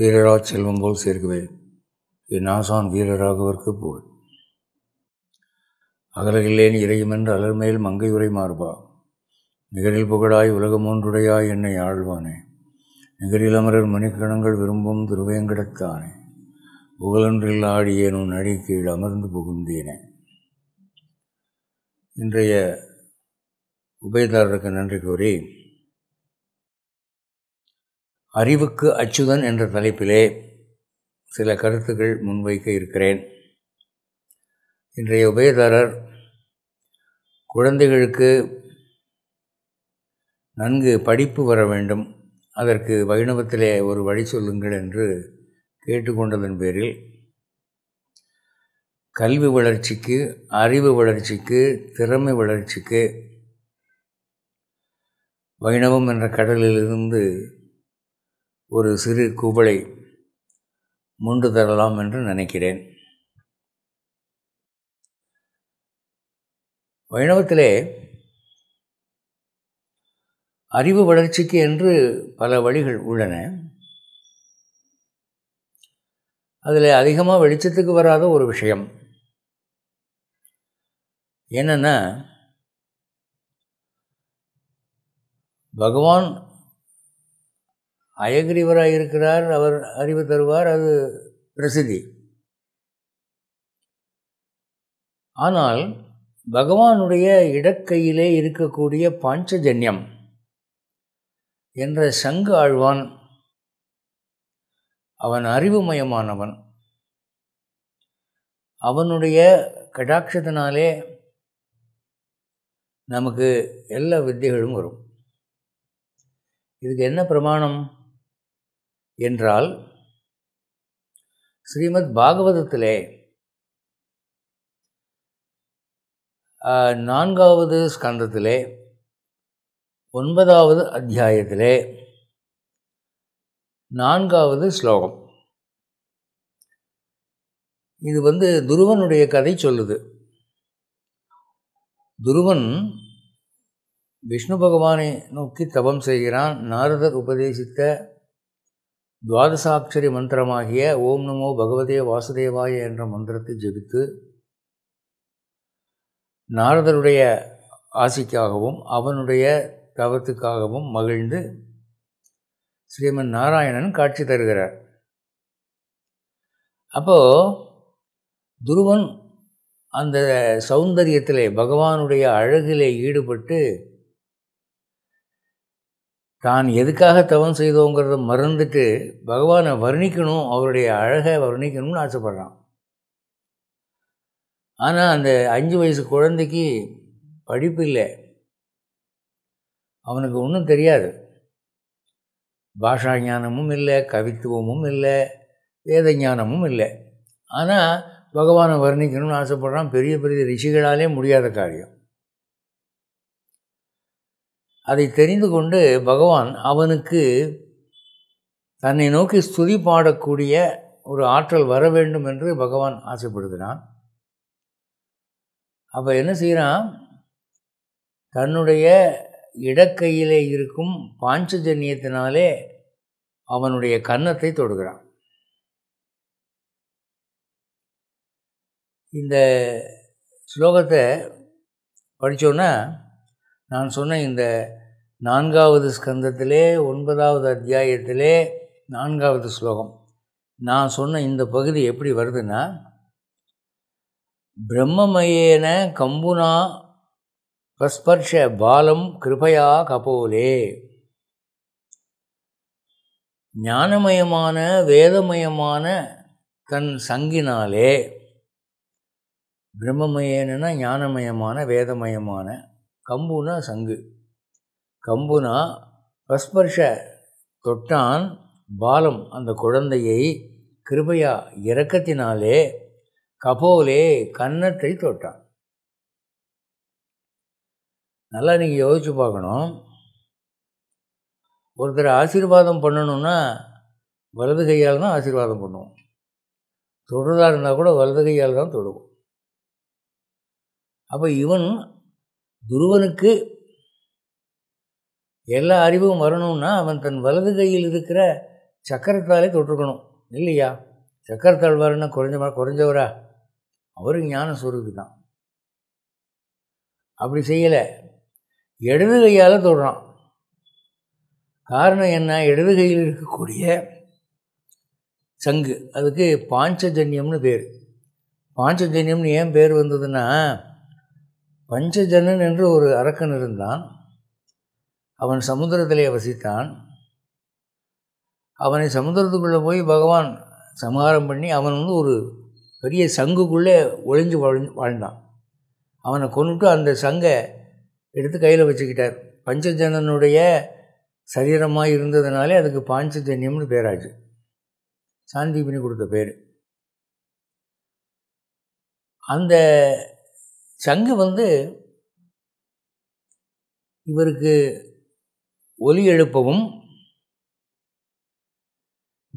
சீரராச் செல்வம் போல் சேர்க்கவே என் ஆசான் வீரராகவர்க்கு போல் அகலகில்லேன் இறையுமென்று அலர்மேல் மங்கை உரை மார்பா நிகரில் புகழாய் உலகமொன்றுடையாய் என்னை ஆழ்வானே நிகரில் அமரர் மணிக்கணங்கள் விரும்பும் திருவேங்கடத்தானே புகழன்றில் ஆடியேன் உன் அடி கீழ் அமர்ந்து புகுந்தேனே இன்றைய உபயதாரருக்கு நன்றி கூறி அறிவுக்கு அச்சுதன் என்ற தலைப்பிலே சில கருத்துக்கள் முன்வைக்க இருக்கிறேன் இன்றைய உபயதாரர் குழந்தைகளுக்கு நன்கு படிப்பு வர வேண்டும் அதற்கு வைணவத்திலே ஒரு வழி சொல்லுங்கள் என்று கேட்டுக்கொண்டதன் பேரில் கல்வி வளர்ச்சிக்கு அறிவு வளர்ச்சிக்கு திறமை வளர்ச்சிக்கு வைணவம் என்ற கடலிலிருந்து ஒரு சிறு குவளை முண்டு தரலாம் என்று நினைக்கிறேன் வைணவத்திலே அறிவு வளர்ச்சிக்கு என்று பல வழிகள் உள்ளன அதில் அதிகமாக வெளிச்சத்துக்கு வராத ஒரு விஷயம் என்னென்னா பகவான் அயங்கிரிவராக இருக்கிறார் அவர் அறிவு தருவார் அது பிரசித்தி ஆனால் பகவானுடைய இடக்கையிலே இருக்கக்கூடிய பாஞ்சஜன்யம் என்ற சங்கு ஆழ்வான் அவன் அறிவுமயமானவன் அவனுடைய கடாட்சத்தினாலே நமக்கு எல்லா வித்தைகளும் வரும் இதுக்கு என்ன பிரமாணம் என்றால் ஸ்ரீமத் பாகவதத்திலே நான்காவது ஸ்கந்தத்திலே ஒன்பதாவது அத்தியாயத்திலே நான்காவது ஸ்லோகம் இது வந்து துருவனுடைய கதை சொல்லுது துருவன் விஷ்ணு பகவானை நோக்கி தபம் செய்கிறான் நாரதர் உபதேசித்த துவாதசாட்சரி மந்திரமாகிய ஓம் நமோ பகவதே வாசுதேவாய என்ற மந்திரத்தை ஜெபித்து நாரதருடைய ஆசிக்காகவும் அவனுடைய தவத்துக்காகவும் மகிழ்ந்து ஸ்ரீமன் நாராயணன் காட்சி தருகிறார் அப்போது துருவன் அந்த சௌந்தரியத்திலே பகவானுடைய அழகிலே ஈடுபட்டு தான் எதுக்காக தவம் செய்தோங்கிறத மறந்துட்டு பகவானை வர்ணிக்கணும் அவருடைய அழகை வர்ணிக்கணும்னு ஆசைப்பட்றான் ஆனால் அந்த அஞ்சு வயசு குழந்தைக்கு படிப்பு இல்லை அவனுக்கு ஒன்றும் தெரியாது பாஷா ஞானமும் இல்லை கவித்துவமும் இல்லை வேத ஞானமும் இல்லை ஆனால் பகவானை வர்ணிக்கணும்னு ஆசைப்பட்றான் பெரிய பெரிய ரிஷிகளாலே முடியாத காரியம் அதை தெரிந்து கொண்டு பகவான் அவனுக்கு தன்னை நோக்கி ஸ்துதி பாடக்கூடிய ஒரு ஆற்றல் வர வேண்டும் என்று பகவான் ஆசைப்படுகிறான் அப்போ என்ன செய்கிறான் தன்னுடைய இடக்கையிலே இருக்கும் பாஞ்சஜன்யத்தினாலே அவனுடைய கன்னத்தை தொடுகிறான் இந்த ஸ்லோகத்தை படித்தோன்னா நான் சொன்ன இந்த நான்காவது ஸ்கந்தத்திலே ஒன்பதாவது அத்தியாயத்திலே நான்காவது ஸ்லோகம் நான் சொன்ன இந்த பகுதி எப்படி வருதுன்னா பிரம்மமயேன கம்புனா பிரஸ்பர்ஷ பாலம் கிருபையா கபோலே ஞானமயமான வேதமயமான தன் சங்கினாலே பிரம்மமயேனா ஞானமயமான வேதமயமான கம்புனா சங்கு கம்புனா பஸ்பர்ஷ தொட்டான் பாலம் அந்த குழந்தையை கிருபையா இறக்கத்தினாலே கபோலே கன்னத்தை தொட்டான் நல்லா நீங்கள் யோசித்து பார்க்கணும் ஒருத்தர் ஆசீர்வாதம் பண்ணணும்னா வலது கையால் தான் ஆசீர்வாதம் பண்ணுவோம் தொடுறதா இருந்தால் கூட வலது கையால் தான் தொடுவோம் அப்போ இவன் துருவனுக்கு எல்லா அறிவும் வரணும்னா அவன் தன் வலது கையில் இருக்கிற சக்கரத்தாலே தொற்றுக்கணும் இல்லையா சக்கரத்தால் சக்கரத்தாழ்வார்னா குறைஞ்சமா குறைஞ்சவரா அவரும் ஞான சுரூபி தான் அப்படி செய்யலை இடது கையால் தொடுறான் காரணம் என்ன இடது கையில் இருக்கக்கூடிய சங்கு அதுக்கு பாஞ்சஜன்யம்னு பேர் பாஞ்சஜன்யம்னு ஏன் பேர் வந்ததுன்னா பஞ்சஜனன் என்று ஒரு அரக்கன் இருந்தான் அவன் சமுத்திரத்திலே வசித்தான் அவனை சமுத்திரத்துக்குள்ளே போய் பகவான் சமகாரம் பண்ணி அவன் வந்து ஒரு பெரிய சங்குக்குள்ளே ஒளிஞ்சு வாழ்ந்தான் அவனை கொண்டுட்டு அந்த சங்கை எடுத்து கையில் வச்சுக்கிட்டார் பஞ்சஜனனுடைய சரீரமாக இருந்ததுனாலே அதுக்கு பாஞ்சஜன்யம்னு பேராச்சு சாந்திபினி கொடுத்த பேர் அந்த சங்கு வந்து இவருக்கு ஒலி எழுப்பவும்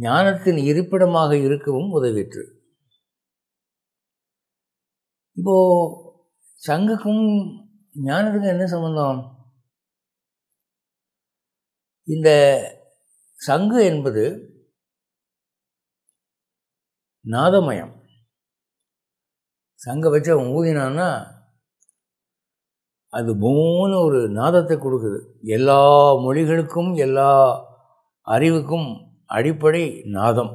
ஞானத்தின் இருப்பிடமாக இருக்கவும் உதவிற்று இப்போது சங்குக்கும் ஞானத்துக்கும் என்ன சம்பந்தம் இந்த சங்கு என்பது நாதமயம் சங்க வச்சு அவன் ஊதினான்னா அது மூணு ஒரு நாதத்தை கொடுக்குது எல்லா மொழிகளுக்கும் எல்லா அறிவுக்கும் அடிப்படை நாதம்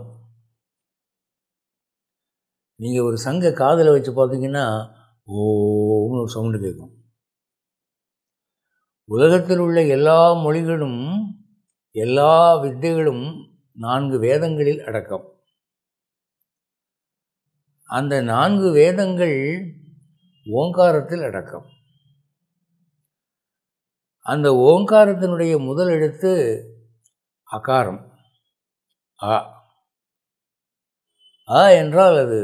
நீங்கள் ஒரு சங்க காதில் வச்சு பார்த்தீங்கன்னா ஓம்னு ஒரு சவுண்டு கேட்கும் உலகத்தில் உள்ள எல்லா மொழிகளும் எல்லா வித்தைகளும் நான்கு வேதங்களில் அடக்கம் அந்த நான்கு வேதங்கள் ஓங்காரத்தில் அடக்கம் அந்த ஓங்காரத்தினுடைய முதல் எழுத்து அகாரம் ஆ ஆ என்றால் அது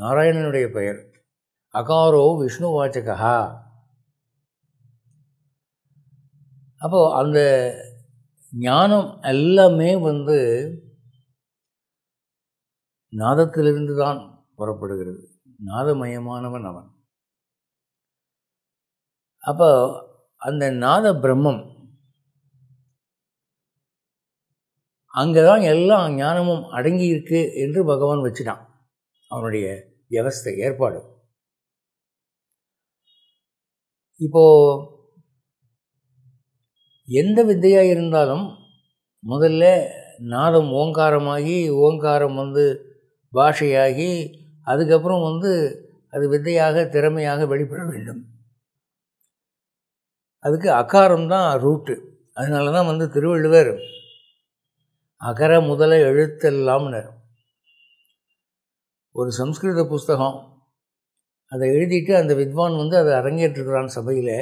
நாராயணனுடைய பெயர் அகாரோ விஷ்ணு வாச்சகா அப்போ அந்த ஞானம் எல்லாமே வந்து நாதத்திலிருந்து தான் புறப்படுகிறது நாதமயமானவன் அவன் அப்போ அந்த நாத பிரம்மம் அங்கே தான் எல்லா ஞானமும் அடங்கி என்று பகவான் வச்சுட்டான் அவனுடைய வியவஸ்தை ஏற்பாடு இப்போது எந்த வித்தையாக இருந்தாலும் முதல்ல நாதம் ஓங்காரமாகி ஓங்காரம் வந்து பாஷையாகி அதுக்கப்புறம் வந்து அது வித்தையாக திறமையாக வெளிப்பட வேண்டும் அதுக்கு அகாரம் தான் ரூட்டு அதனால தான் வந்து திருவள்ளுவர் அகர முதல எழுத்தெல்லாம்னர் ஒரு சம்ஸ்கிருத புஸ்தகம் அதை எழுதிட்டு அந்த வித்வான் வந்து அதை அரங்கேற்றுக்கிறான் சபையில்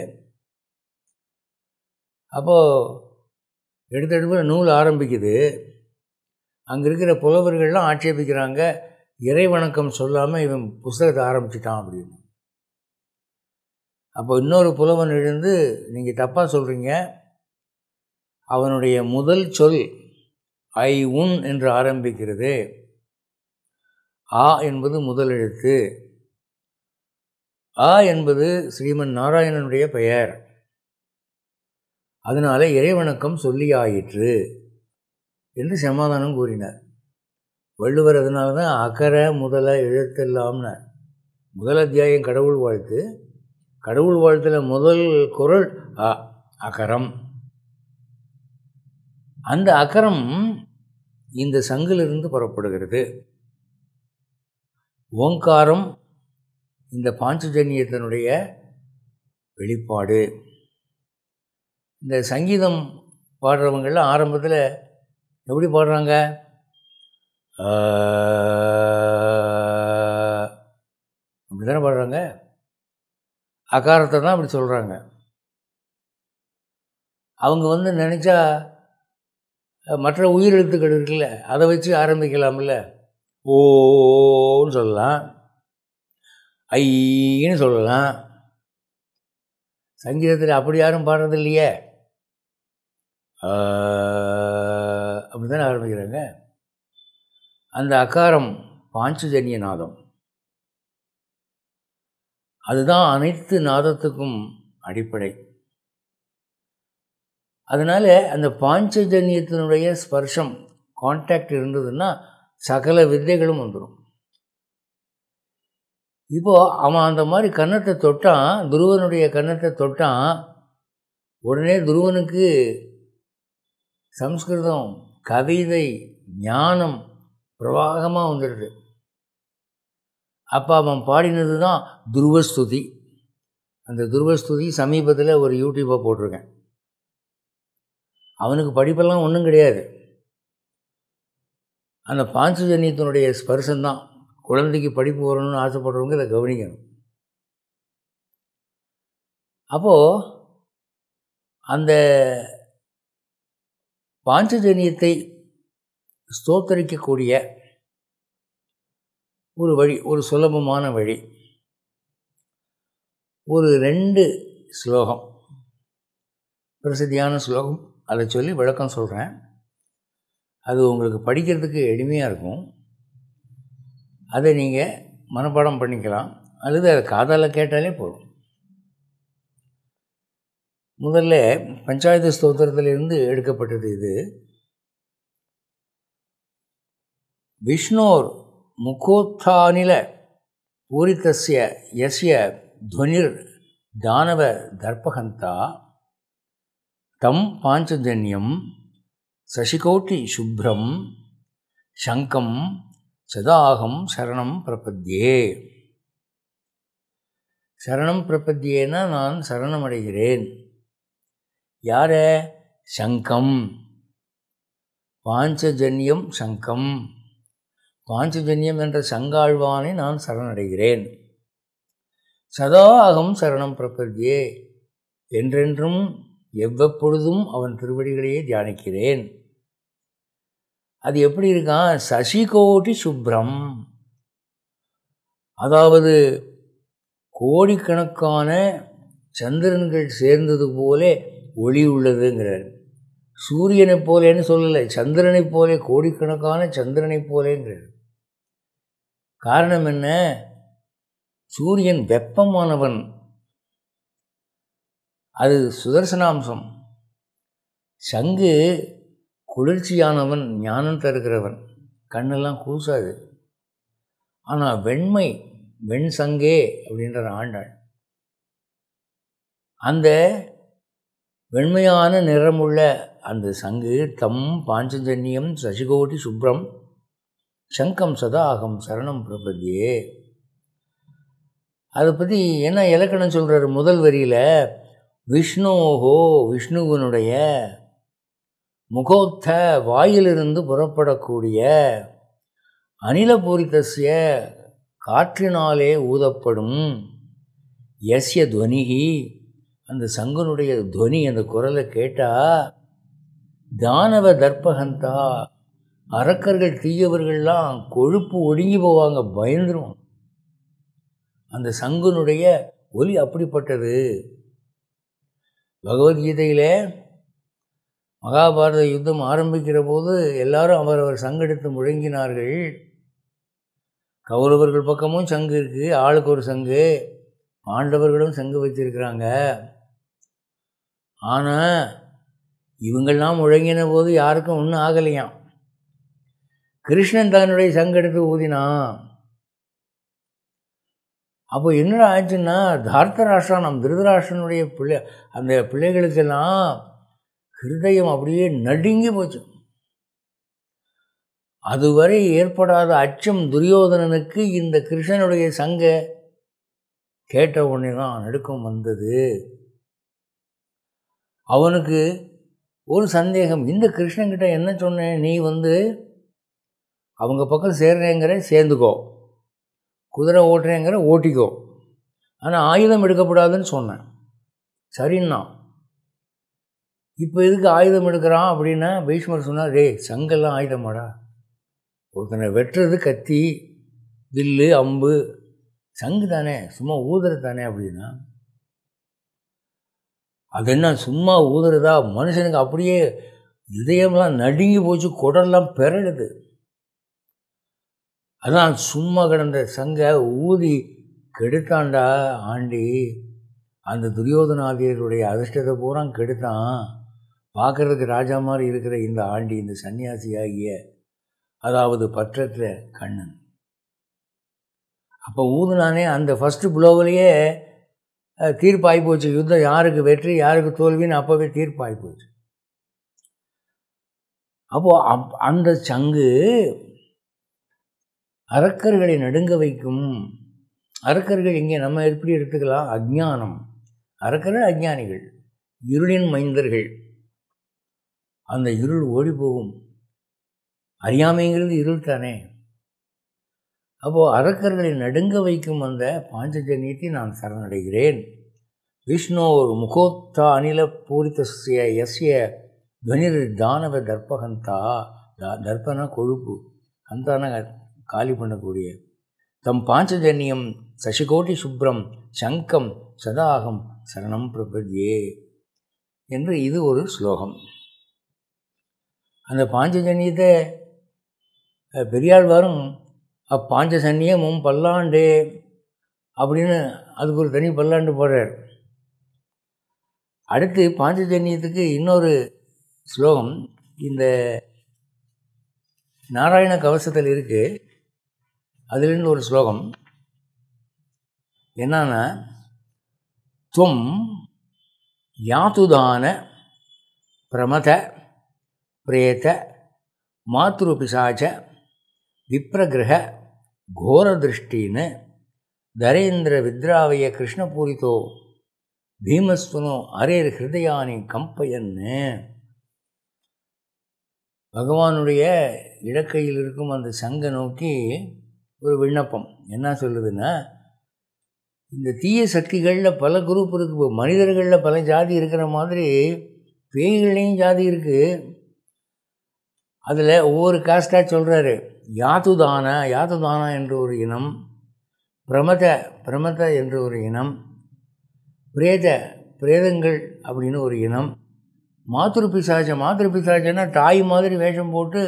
அப்போது எடுத்த நூல் ஆரம்பிக்குது அங்கே இருக்கிற புலவர்கள்லாம் ஆட்சேபிக்கிறாங்க இறை வணக்கம் சொல்லாமல் இவன் புஸ்தகத்தை ஆரம்பிச்சிட்டான் அப்படின்னு அப்போ இன்னொரு புலவன் எழுந்து நீங்கள் தப்பாக சொல்கிறீங்க அவனுடைய முதல் சொல் ஐ உன் என்று ஆரம்பிக்கிறது ஆ என்பது முதல் எழுத்து ஆ என்பது ஸ்ரீமன் நாராயணனுடைய பெயர் அதனால் இறைவணக்கம் சொல்லி ஆயிற்று என்று சமாதானம் கூறினார் வள்ளுவர் அதனால தான் அகர முதல எழுத்தெல்லாம்னார் முதல் அத்தியாயம் கடவுள் வாழ்த்து கடவுள் வாழ்த்தில் முதல் குரல் அ அகரம் அந்த அகரம் இந்த சங்கிலிருந்து புறப்படுகிறது ஓங்காரம் இந்த பாஞ்சஜன்யத்தினுடைய வெளிப்பாடு இந்த சங்கீதம் பாடுறவங்கள்லாம் ஆரம்பத்தில் எப்படி பாடுறாங்க அப்படி தானே பாடுறாங்க அகாரத்தை தான் அப்படி சொல்கிறாங்க அவங்க வந்து நினச்சா மற்ற உயிர் எழுத்துக்கள் இருக்குல்ல அதை வச்சு ஆரம்பிக்கலாம்ல ஓன்னு சொல்லலாம் ஐன்னு சொல்லலாம் சங்கீதத்தில் அப்படி யாரும் பாடுறது இல்லையே அப்படி தானே ஆரம்பிக்கிறாங்க அந்த அகாரம் பாஞ்சஜன்ய நாதம் அதுதான் அனைத்து நாதத்துக்கும் அடிப்படை அதனால் அந்த பாஞ்சஜன்யத்தினுடைய ஸ்பர்ஷம் கான்டாக்ட் இருந்ததுன்னா சகல வித்தைகளும் வந்துடும் இப்போது அவன் அந்த மாதிரி கன்னத்தை தொட்டான் துருவனுடைய கன்னத்தை தொட்டான் உடனே துருவனுக்கு சம்ஸ்கிருதம் கவிதை ஞானம் பிரவாகமாக வந்துடுது அப்போ அவன் பாடினது தான் துருவஸ்துதி அந்த துருவஸ்துதி சமீபத்தில் ஒரு யூடியூப்பை போட்டிருக்கேன் அவனுக்கு படிப்பெல்லாம் ஒன்றும் கிடையாது அந்த பாஞ்சஜன்யத்தினுடைய ஸ்பர்சந்தான் குழந்தைக்கு படிப்பு வரணும்னு ஆசைப்படுறவங்க இதை கவனிக்கணும் அப்போது அந்த பாஞ்சஜன்யத்தை ஸ்தோத்தரிக்கக்கூடிய ஒரு வழி ஒரு சுலபமான வழி ஒரு ரெண்டு ஸ்லோகம் பிரசித்தியான ஸ்லோகம் அதை சொல்லி விளக்கம் சொல்கிறேன் அது உங்களுக்கு படிக்கிறதுக்கு எளிமையாக இருக்கும் அதை நீங்கள் மனப்பாடம் பண்ணிக்கலாம் அல்லது அதை காதால் கேட்டாலே போதும் முதல்ல பஞ்சாயத்து ஸ்தோத்திரத்திலிருந்து எடுக்கப்பட்டது இது விஷ்ணோர் முகோத்தானில பூரித்தசிய யசிய துவனிர் தானவ தர்பகந்தா தம் பாஞ்சஜன்யம் சசிகோட்டி சுப்ரம் சங்கம் சதாகம் சரணம் பிரபத்தியே சரணம் பிரபத்தியேனா நான் சரணமடைகிறேன் யார சங்கம் பாஞ்சஜன்யம் சங்கம் பாஞ்சுஜன்யம் என்ற சங்காழ்வானை நான் சரணடைகிறேன் சதா அகம் சரணம் பிரபர்ஜியே என்றென்றும் எவ்வப்பொழுதும் அவன் திருவடிகளையே தியானிக்கிறேன் அது எப்படி இருக்கான் சசிகோட்டி சுப்ரம் அதாவது கோடிக்கணக்கான சந்திரன்கள் சேர்ந்தது போலே ஒளி உள்ளதுங்கிறார் சூரியனைப் போலேன்னு சொல்லலை சந்திரனைப் போலே கோடிக்கணக்கான சந்திரனைப் போலேங்கிறார் காரணம் என்ன சூரியன் வெப்பமானவன் அது சுதர்சனாம்சம் சங்கு குளிர்ச்சியானவன் ஞானம் தருகிறவன் கண்ணெல்லாம் கூசாது ஆனால் வெண்மை வெண் சங்கே அப்படின்ற ஆண்டாள் அந்த வெண்மையான நிறமுள்ள அந்த சங்கு தம் பாஞ்சஜன்யம் சசிகோடி சுப்ரம் சங்கம் சதா அகம் சரணம் பிரபதியே அதை பற்றி என்ன இலக்கணம் சொல்கிறார் முதல் வரியில் விஷ்ணோஹோ விஷ்ணுவனுடைய முகோத்த வாயிலிருந்து புறப்படக்கூடிய அனிலபூரிதஸ்ய காற்றினாலே ஊதப்படும் எஸ்ய துவனிகி அந்த சங்கனுடைய துவனி அந்த குரலை கேட்டால் தானவ தர்ப்பகந்தா அரக்கர்கள் தீயவர்கள்லாம் கொழுப்பு ஒடுங்கி போவாங்க பயந்துரும் அந்த சங்குனுடைய ஒலி அப்படிப்பட்டது பகவத்கீதையில் மகாபாரத யுத்தம் ஆரம்பிக்கிற போது எல்லாரும் அவரவர் சங்கெடுத்து முழங்கினார்கள் கௌரவர்கள் பக்கமும் சங்கு இருக்குது ஆளுக்கு ஒரு சங்கு பாண்டவர்களும் சங்கு வச்சிருக்கிறாங்க ஆனால் இவங்கள்லாம் முழங்கின போது யாருக்கும் ஒன்றும் ஆகலையாம் கிருஷ்ணன் தன்னுடைய சங்கடத்தை ஊதினான் அப்போ என்னடா ஆச்சுன்னா தார்த்த நம் திருதராஷ்டிரனுடைய பிள்ளை அந்த பிள்ளைகளுக்கெல்லாம் ஹிருதயம் அப்படியே நடுங்கி போச்சு அதுவரை ஏற்படாத அச்சம் துரியோதனனுக்கு இந்த கிருஷ்ணனுடைய சங்க கேட்ட உடனே தான் நடுக்கம் வந்தது அவனுக்கு ஒரு சந்தேகம் இந்த கிருஷ்ணன்கிட்ட என்ன சொன்னேன் நீ வந்து அவங்க பக்கம் சேர்றேங்கிற சேர்ந்துக்கோ குதிரை ஓட்டுறேங்கிற ஓட்டிக்கோ ஆனால் ஆயுதம் எடுக்கப்படாதுன்னு சொன்னேன் சரின்னா இப்போ எதுக்கு ஆயுதம் எடுக்கிறான் அப்படின்னா பீஷ்மர் சொன்னார் ரே சங்கெல்லாம் ஆயுதமாடா ஒருத்தனை வெட்டுறது கத்தி வில்லு அம்பு சங்கு தானே சும்மா ஊதுறது தானே அப்படின்னா அது என்ன சும்மா ஊதுறதா மனுஷனுக்கு அப்படியே இதயம்லாம் நடுங்கி போச்சு குடல்லாம் பெறடுது அதான் சும்மா கிடந்த சங்கை ஊதி கெடுத்தாண்டா ஆண்டி அந்த துரியோதனாதியருடைய அதிர்ஷ்டத்தை பூரா கெடுத்தான் பார்க்குறதுக்கு ராஜா மாதிரி இருக்கிற இந்த ஆண்டி இந்த சன்னியாசியாகிய அதாவது பற்றற்ற கண்ணன் அப்போ ஊதுனானே அந்த ஃபஸ்ட்டு புலோவிலேயே தீர்ப்பாகி போச்சு யுத்தம் யாருக்கு வெற்றி யாருக்கு தோல்வின்னு அப்போவே தீர்ப்பாகி போச்சு அப்போது அப் அந்த சங்கு அரக்கர்களை நடுங்க வைக்கும் அரக்கர்கள் இங்கே நம்ம எப்படி எடுத்துக்கலாம் அஜ்ஞானம் அரக்கர்கள் அஜ்ஞானிகள் இருளின் மைந்தர்கள் அந்த இருள் ஓடி போகும் அறியாமைங்கிறது இருள் தானே அப்போது அரக்கர்களை நடுங்க வைக்கும் அந்த பாஞ்சஜன்யத்தை நான் சரணடைகிறேன் விஷ்ணு ஒரு முகோக்தா அனில பூரித்த எஸ்ய துவனிர் தானவ தர்ப்பகந்தா தர்ப்பனா கொழுப்பு அந்தான காலி பண்ணக்கூடிய தம் பாஞ்சஜன்யம் சசிகோட்டி சுப்ரம் சங்கம் சதாகம் சரணம் பிரபத்யே என்று இது ஒரு ஸ்லோகம் அந்த பாஞ்சஜன்யத்தை பெரியாழ்வாரும் அப்பாஞ்சசன்னியமும் பல்லாண்டு அப்படின்னு அதுக்கு ஒரு தனி பல்லாண்டு போடுறார் அடுத்து பாஞ்சஜன்யத்துக்கு இன்னொரு ஸ்லோகம் இந்த நாராயண கவசத்தில் இருக்குது அதுலேருந்து ஒரு ஸ்லோகம் என்னன்னா துவம் யாத்துதான பிரமத பிரேத மாத்ருபிசாச்ச விப்ரகிரக கோரதிருஷ்டின்னு தரேந்திர வித்ராவைய கிருஷ்ணபூரித்தோ பீமஸ்வனோ அரேர் ஹிருதயானி கம்பையன்னு பகவானுடைய இடக்கையில் இருக்கும் அந்த சங்கை நோக்கி ஒரு விண்ணப்பம் என்ன சொல்லுதுன்னா இந்த தீய சக்திகளில் பல குரூப் இருக்குது இப்போ மனிதர்களில் பல ஜாதி இருக்கிற மாதிரி பேய்கள்லேயும் ஜாதி இருக்குது அதில் ஒவ்வொரு காஸ்டாக சொல்கிறாரு யாத்துதான யாத்துதானா என்ற ஒரு இனம் பிரமத பிரமத என்ற ஒரு இனம் பிரேத பிரேதங்கள் அப்படின்னு ஒரு இனம் மாத்திரு பிசாஜ மாத்திரு பிசாஜன்னா தாய் மாதிரி வேஷம் போட்டு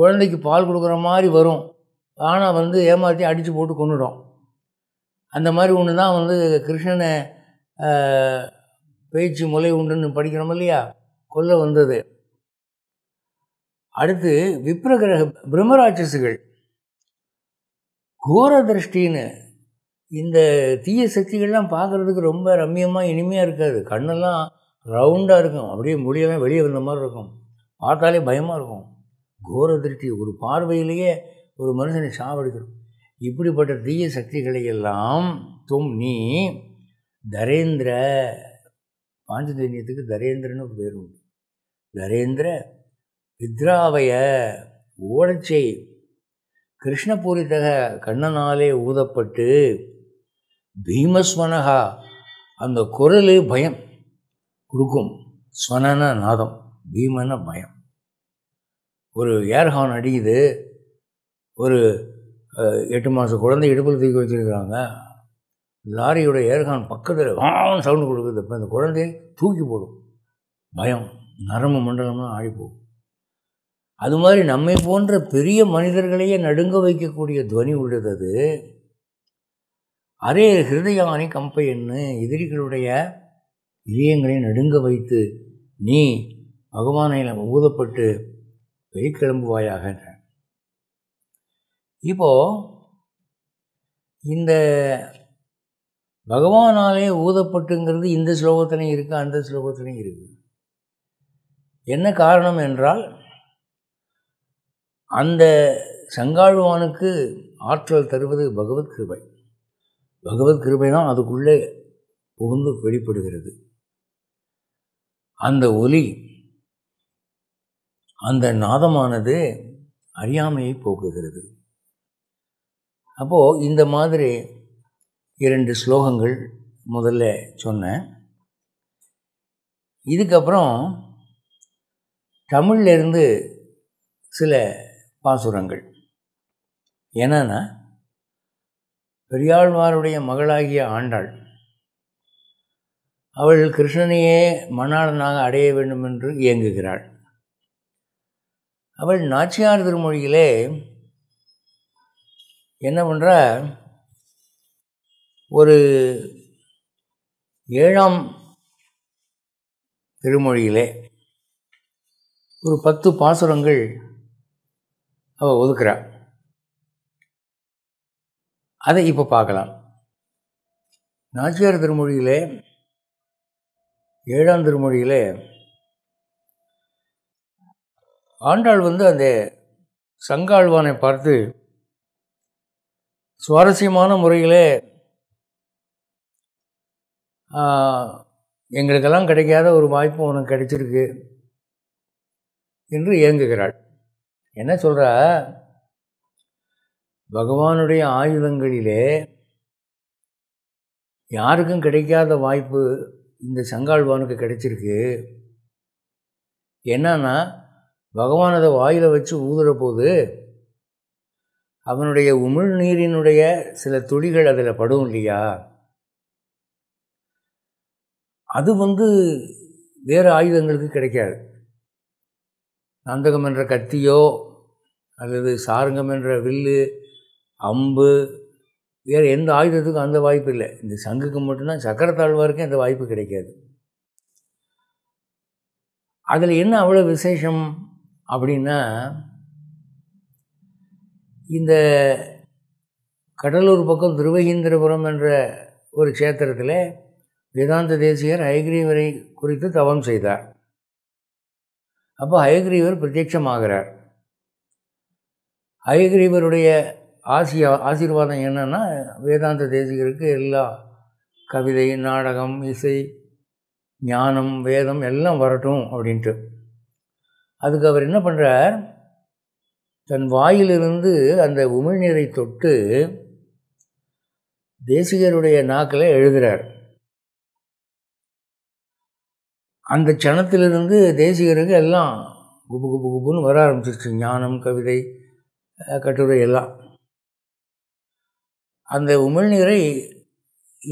குழந்தைக்கு பால் கொடுக்குற மாதிரி வரும் ஆனால் வந்து ஏமாற்றி அடித்து போட்டு கொண்டுடும் அந்த மாதிரி ஒன்று தான் வந்து கிருஷ்ணனை பேச்சு முலை உண்டுன்னு படிக்கிறோம் இல்லையா கொல்ல வந்தது அடுத்து விப்ரகிரக பிரம்மராட்சசுகள் கோர திருஷ்டின்னு இந்த தீய சக்திகள்லாம் பார்க்குறதுக்கு ரொம்ப ரம்மியமாக இனிமையாக இருக்காது கண்ணெல்லாம் ரவுண்டாக இருக்கும் அப்படியே முடியெல்லாம் வெளியே வந்த மாதிரி இருக்கும் பார்த்தாலே பயமாக இருக்கும் கோர திருஷ்டி ஒரு பார்வையிலேயே ஒரு மனுஷனை சாவடிக்கிறோம் இப்படிப்பட்ட தீய சக்திகளை எல்லாம் தும் நீ தரேந்திர பாஞ்சஜன்யத்துக்கு தரேந்திரன்னு பேர் உண்டு தரேந்திர வித்ராவய ஓடச்சை கிருஷ்ணபூரிதக கண்ணனாலே ஊதப்பட்டு பீமஸ்வனகா அந்த குரல் பயம் கொடுக்கும் ஸ்வனன நாதம் பீமன பயம் ஒரு ஏர்ஹான் அடியுது ஒரு எட்டு மாதம் குழந்தை இடுப்பில் தூக்கி வச்சுருக்கிறாங்க லாரியோட ஏர்கான் பக்கத்தில் வான் சவுண்டு கொடுக்குறது இப்போ அந்த குழந்தைய தூக்கி போடும் பயம் நரம்பு மண்டலம்லாம் ஆடிப்போகும் அது மாதிரி நம்மை போன்ற பெரிய மனிதர்களையே நடுங்க வைக்கக்கூடிய துவனி உள்ளது அது அரே கம்பை என்ன எதிரிகளுடைய இதயங்களை நடுங்க வைத்து நீ பகவானையில் ஊதப்பட்டு வெளிக்கிளம்புவாயாக இப்போது இந்த பகவானாலே ஊதப்பட்டுங்கிறது இந்த ஸ்லோகத்துலையும் இருக்குது அந்த ஸ்லோகத்துலையும் இருக்குது என்ன காரணம் என்றால் அந்த சங்காழ்வானுக்கு ஆற்றல் தருவது பகவத் கிருபை பகவத் கிருபை தான் அதுக்குள்ளே புகுந்து வெளிப்படுகிறது அந்த ஒலி அந்த நாதமானது அறியாமையை போக்குகிறது அப்போது இந்த மாதிரி இரண்டு ஸ்லோகங்கள் முதல்ல சொன்னேன் இதுக்கப்புறம் தமிழ்லேருந்து சில பாசுரங்கள் என்னன்னா பெரியாழ்வாருடைய மகளாகிய ஆண்டாள் அவள் கிருஷ்ணனையே மணாளனாக அடைய வேண்டும் என்று இயங்குகிறாள் அவள் நாச்சியார் திருமொழியிலே என்ன பண்ணுற ஒரு ஏழாம் திருமொழியிலே ஒரு பத்து பாசுரங்கள் அவள் ஒதுக்குறாள் அதை இப்போ பார்க்கலாம் நாச்சியார் திருமொழியிலே ஏழாம் திருமொழியிலே ஆண்டாள் வந்து அந்த சங்காழ்வானை பார்த்து சுவாரஸ்யமான முறையிலே எங்களுக்கெல்லாம் கிடைக்காத ஒரு வாய்ப்பு உனக்கு கிடைச்சிருக்கு என்று இயங்குகிறாள் என்ன சொல்கிற பகவானுடைய ஆயுதங்களிலே யாருக்கும் கிடைக்காத வாய்ப்பு இந்த சங்காழ்வானுக்கு கிடைச்சிருக்கு என்னன்னா பகவான் அதை வாயில் வச்சு ஊதுகிற போது அவனுடைய உமிழ்நீரினுடைய சில துளிகள் அதில் படும் இல்லையா அது வந்து வேறு ஆயுதங்களுக்கு கிடைக்காது நந்தகம் என்ற கத்தியோ அல்லது சாரங்கம் என்ற வில்லு அம்பு வேறு எந்த ஆயுதத்துக்கும் அந்த வாய்ப்பு இல்லை இந்த சங்குக்கு மட்டும்தான் சக்கரத்தாழ்வாருக்கும் அந்த வாய்ப்பு கிடைக்காது அதில் என்ன அவ்வளோ விசேஷம் அப்படின்னா இந்த கடலூர் பக்கம் திருவகீந்திரபுரம் என்ற ஒரு கஷேத்திரத்தில் வேதாந்த தேசியர் ஹயக்ரீவரை குறித்து தவம் செய்தார் அப்போ ஹயக்ரீவர் பிரத்யட்சமாகிறார் ஹயக்ரீவருடைய ஆசி ஆசீர்வாதம் என்னென்னா வேதாந்த தேசிகருக்கு எல்லா கவிதை நாடகம் இசை ஞானம் வேதம் எல்லாம் வரட்டும் அப்படின்ட்டு அதுக்கு அவர் என்ன பண்ணுறார் தன் வாயிலிருந்து அந்த உமிழ்நீரை தொட்டு தேசிகருடைய நாக்கில் எழுதுகிறார் அந்த க்ஷணத்திலிருந்து தேசிகருக்கு எல்லாம் குபு குபு குபுன்னு வர ஆரம்பிச்சிருச்சு ஞானம் கவிதை கட்டுரை எல்லாம் அந்த உமிழ்நீரை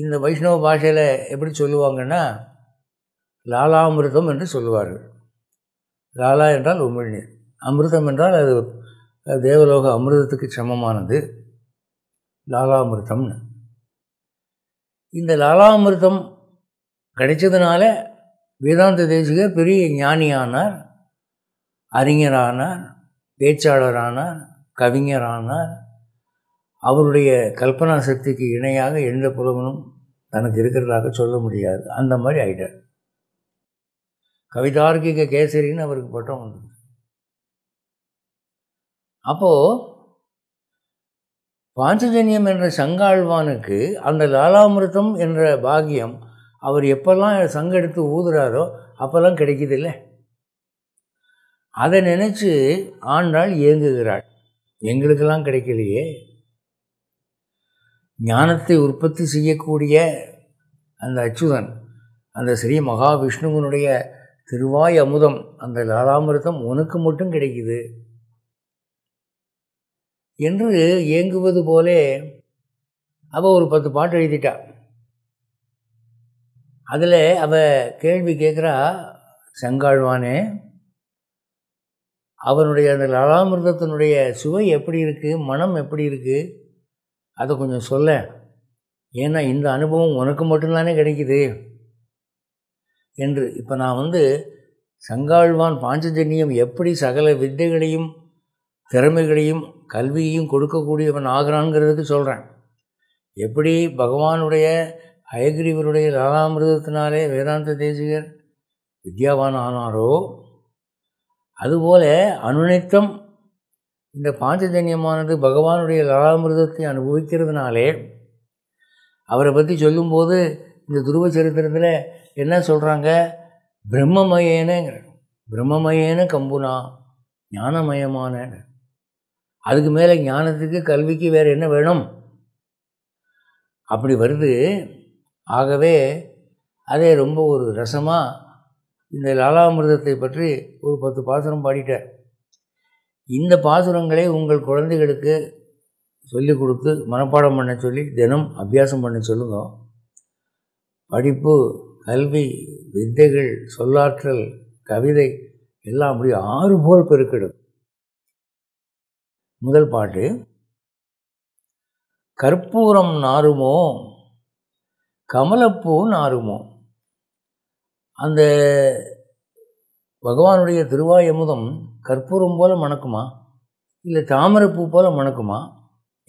இந்த வைஷ்ணவ பாஷையில் எப்படி சொல்லுவாங்கன்னா லாலாமிருதம் என்று சொல்லுவார்கள் லாலா என்றால் உமிழ்நீர் அமிர்தம் என்றால் அது தேவலோக அமிர்தத்துக்கு சமமானது லாலாமிருத்தம்னு இந்த லாலாமிருத்தம் கிடைச்சதுனால வேதாந்த தேசிகர் பெரிய ஞானியானார் அறிஞரானார் பேச்சாளரானார் கவிஞரானார் அவருடைய கல்பனா சக்திக்கு இணையாக எந்த புலவனும் தனக்கு இருக்கிறதாக சொல்ல முடியாது அந்த மாதிரி ஆயிட்டார் கவிதார்கிக கேசரின்னு அவருக்கு பட்டம் வந்தது அப்போது பாஞ்சஜன்யம் என்ற சங்காழ்வானுக்கு அந்த லாலாமிருத்தம் என்ற பாகியம் அவர் எப்போல்லாம் சங்கம் எடுத்து ஊதுறாரோ அப்போல்லாம் இல்லை அதை நினச்சி ஆண்டாள் இயங்குகிறாள் எங்களுக்கெல்லாம் கிடைக்கலையே ஞானத்தை உற்பத்தி செய்யக்கூடிய அந்த அச்சுதன் அந்த ஸ்ரீ மகாவிஷ்ணுவனுடைய திருவாய் அமுதம் அந்த லாலாமிருத்தம் உனக்கு மட்டும் கிடைக்குது என்று ஏங்குவது போலே அவள் ஒரு பத்து பாட்டு எழுதிட்டா அதில் அவள் கேள்வி கேட்குறா செங்காழ்வானே அவனுடைய அந்த லலாமிருதத்தினுடைய சுவை எப்படி இருக்குது மனம் எப்படி இருக்குது அதை கொஞ்சம் சொல்ல ஏன்னா இந்த அனுபவம் உனக்கு மட்டும்தானே கிடைக்குது என்று இப்போ நான் வந்து சங்காழ்வான் பாஞ்சஜன்யம் எப்படி சகல வித்தைகளையும் திறமைகளையும் கல்வியையும் கொடுக்கக்கூடியவன் ஆகிறான்ங்கிறதுக்கு சொல்கிறேன் எப்படி பகவானுடைய ஹயக்ரீவருடைய லாலாமிருதத்தினாலே வேதாந்த தேசிகர் வித்யாவான் ஆனாரோ அதுபோல் அனுநித்தம் இந்த பாஞ்சஜன்யமானது பகவானுடைய லலாமிருதத்தை அனுபவிக்கிறதுனாலே அவரை பற்றி சொல்லும்போது இந்த துருவ சரித்திரத்தில் என்ன சொல்கிறாங்க பிரம்மமயேனுங்கிற பிரம்மமயேன கம்புனா ஞானமயமான அதுக்கு மேலே ஞானத்துக்கு கல்விக்கு வேறு என்ன வேணும் அப்படி வருது ஆகவே அதே ரொம்ப ஒரு ரசமாக இந்த லாலாமிரதத்தை பற்றி ஒரு பத்து பாசுரம் பாடிட்டார் இந்த பாசுரங்களை உங்கள் குழந்தைகளுக்கு சொல்லிக் கொடுத்து மனப்பாடம் பண்ண சொல்லி தினம் அபியாசம் பண்ண சொல்லுங்க படிப்பு கல்வி வித்தைகள் சொல்லாற்றல் கவிதை எல்லாம் அப்படி ஆறு போல் பெருக்கிடும் முதல் பாட்டு கற்பூரம் நாருமோ கமலப்பூ நாருமோ அந்த பகவானுடைய திருவாயமுதம் கற்பூரம் போல் மணக்குமா இல்லை தாமரைப்பூ போல் மணக்குமா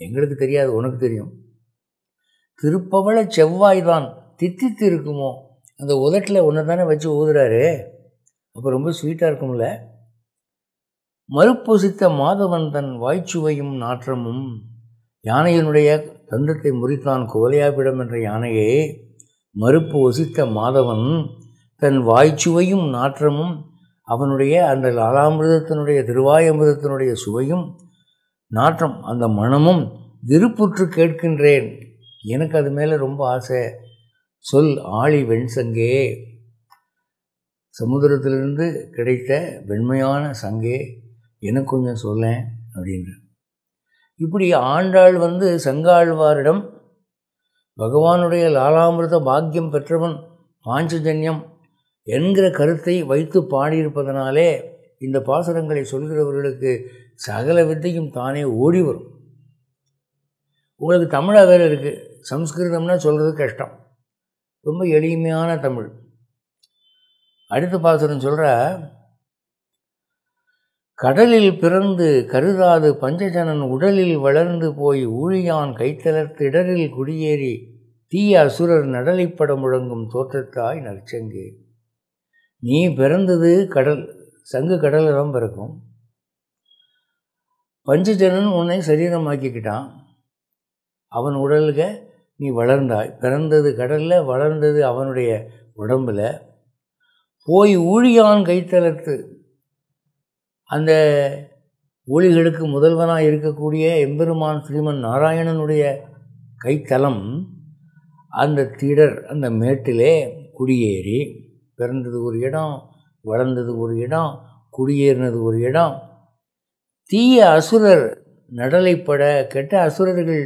எங்களுக்கு தெரியாது உனக்கு தெரியும் திருப்பவள செவ்வாய் தான் தித்தித்து இருக்குமோ அந்த உதட்டில் ஒன்று தானே வச்சு ஊதுறாரு அப்போ ரொம்ப ஸ்வீட்டாக இருக்கும்ல மறுப்பொசித்த மாதவன் தன் வாய்ச்சுவையும் நாற்றமும் யானையினுடைய தந்தத்தை முறித்தான் குவலையாப்பிடம் என்ற யானையை மறுப்பு ஒசித்த மாதவன் தன் வாய்ச்சுவையும் நாற்றமும் அவனுடைய அந்த லாலாமிரதத்தினுடைய திருவாயமிரதத்தினுடைய சுவையும் நாற்றம் அந்த மனமும் விருப்புற்று கேட்கின்றேன் எனக்கு அது மேலே ரொம்ப ஆசை சொல் ஆழி வெண்சங்கே சமுதிரத்திலிருந்து கிடைத்த வெண்மையான சங்கே எனக்கு கொஞ்சம் சொல்ல அப்படின்ற இப்படி ஆண்டாள் வந்து சங்காழ்வாரிடம் பகவானுடைய லாலாமிருத பாக்கியம் பெற்றவன் பாஞ்சஜன்யம் என்கிற கருத்தை வைத்து பாடியிருப்பதனாலே இந்த பாசுரங்களை சொல்கிறவர்களுக்கு சகல வித்தையும் தானே ஓடி வரும் உங்களுக்கு தமிழாக வேறு இருக்குது சம்ஸ்கிருதம்னா சொல்கிறது கஷ்டம் ரொம்ப எளிமையான தமிழ் அடுத்த பாசுரம் சொல்கிற கடலில் பிறந்து கருதாது பஞ்சஜனன் உடலில் வளர்ந்து போய் ஊழியான் இடரில் குடியேறி தீய அசுரர் நடலைப்படம் முழங்கும் தோற்றத்தாய் நற்சங்கு நீ பிறந்தது கடல் சங்கு கடலிடம் பிறக்கும் பஞ்சஜனன் உன்னை சரீரமாக்கிக்கிட்டான் அவன் உடலுக நீ வளர்ந்தாய் பிறந்தது கடலில் வளர்ந்தது அவனுடைய உடம்பில் போய் ஊழியான் கைத்தளத்து அந்த ஒளிகளுக்கு முதல்வனாக இருக்கக்கூடிய எம்பெருமான் ஸ்ரீமன் நாராயணனுடைய கைத்தலம் அந்த திடர் அந்த மேட்டிலே குடியேறி பிறந்தது ஒரு இடம் வளர்ந்தது ஒரு இடம் குடியேறினது ஒரு இடம் தீய அசுரர் நடலைப்பட கெட்ட அசுரர்கள்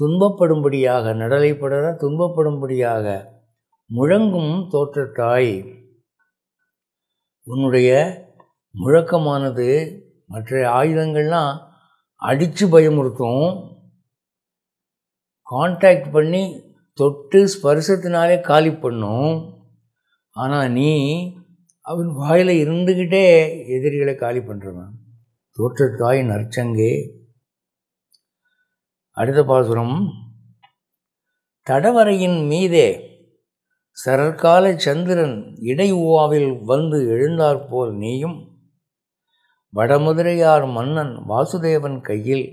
துன்பப்படும்படியாக நடலைப்பட துன்பப்படும்படியாக முழங்கும் தோற்றத்தாய் உன்னுடைய முழக்கமானது மற்ற ஆயுதங்கள்லாம் அடித்து பயமுறுத்தும் காண்டாக்ட் பண்ணி தொட்டு ஸ்பர்சத்தினாலே காலி பண்ணும் ஆனால் நீ அவன் வாயில் இருந்துக்கிட்டே எதிரிகளை காலி பண்ணுறவன் தோற்றத்தாய் நற்சங்கே அடுத்த பாசுரம் தடவரையின் மீதே சரற்கால சந்திரன் இடை இடையூவாவில் வந்து எழுந்தாற்போல் நீயும் வடமுதிரையார் மன்னன் வாசுதேவன் கையில்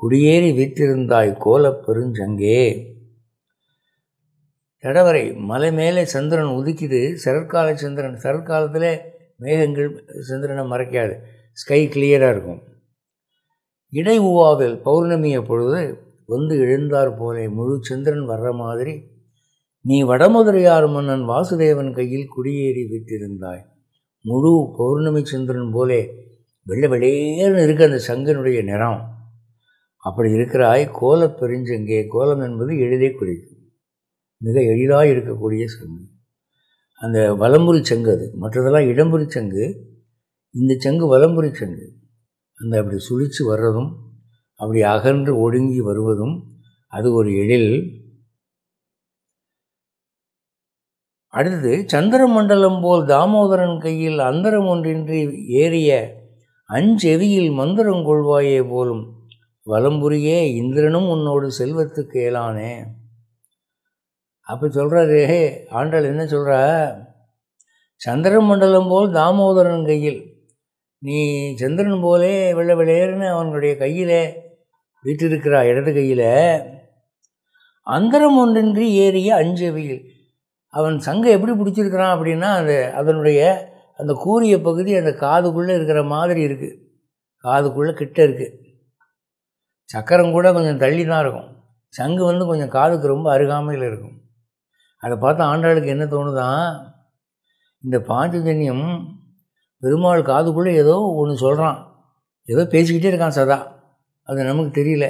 குடியேறி வீற்றிருந்தாய் கோலப் பெருஞ்சங்கே தடவரை மலை மேலே சந்திரன் உதிக்குது சரற்கால சந்திரன் சரற்காலத்தில் மேகங்கள் சந்திரனை மறைக்காது ஸ்கை கிளியராக இருக்கும் இடை உவாவில் பௌர்ணமி எப்பொழுது வந்து எழுந்தார் போலே முழு சந்திரன் வர்ற மாதிரி நீ வடமுதிரையார் மன்னன் வாசுதேவன் கையில் குடியேறி விட்டிருந்தாய் முழு பௌர்ணமி சந்திரன் போலே வெள்ளை வெளியேன்னு இருக்க அந்த சங்கனுடைய நிறம் அப்படி இருக்கிறாய் கோல பெருஞ்சங்கே கோலம் என்பது எளிதே குறிக்கும் மிக எளிதாக இருக்கக்கூடிய சங்கு அந்த வலம்புரி சங்கு அது மற்றதெல்லாம் இடம்புரி சங்கு இந்த சங்கு வலம்புரி சங்கு அந்த அப்படி சுழித்து வர்றதும் அப்படி அகன்று ஒடுங்கி வருவதும் அது ஒரு எழில் அடுத்தது சந்திரமண்டலம் போல் தாமோதரன் கையில் அந்தரம் ஒன்றின்றி ஏறிய அஞ்செவியில் மந்திரம் கொள்வாயே போலும் வலம்புரியே இந்திரனும் உன்னோடு செல்வத்துக்கு ஏலானே அப்போ சொல்கிறாரு ஆண்டாள் என்ன சொல்கிறா சந்திரமண்டலம் போல் தாமோதரன் கையில் நீ சந்திரன் போலே வெள்ள வெள்ளையர்னு அவனுடைய கையில் வீட்டிருக்கிறா இடது கையில் அந்தரம் ஒன்றின்றி ஏறிய அஞ்செவியில் அவன் சங்கை எப்படி பிடிச்சிருக்கிறான் அப்படின்னா அது அதனுடைய அந்த கூரிய பகுதி அந்த காதுக்குள்ளே இருக்கிற மாதிரி இருக்குது காதுக்குள்ளே கிட்ட இருக்குது சக்கரம் கூட கொஞ்சம் தள்ளி தான் இருக்கும் சங்கு வந்து கொஞ்சம் காதுக்கு ரொம்ப அருகாமையில் இருக்கும் அதை பார்த்து ஆண்டாளுக்கு என்ன தோணுதான் இந்த பாஞ்சஜன்யம் பெருமாள் காதுக்குள்ளே ஏதோ ஒன்று சொல்கிறான் ஏதோ பேசிக்கிட்டே இருக்கான் சதா அது நமக்கு தெரியல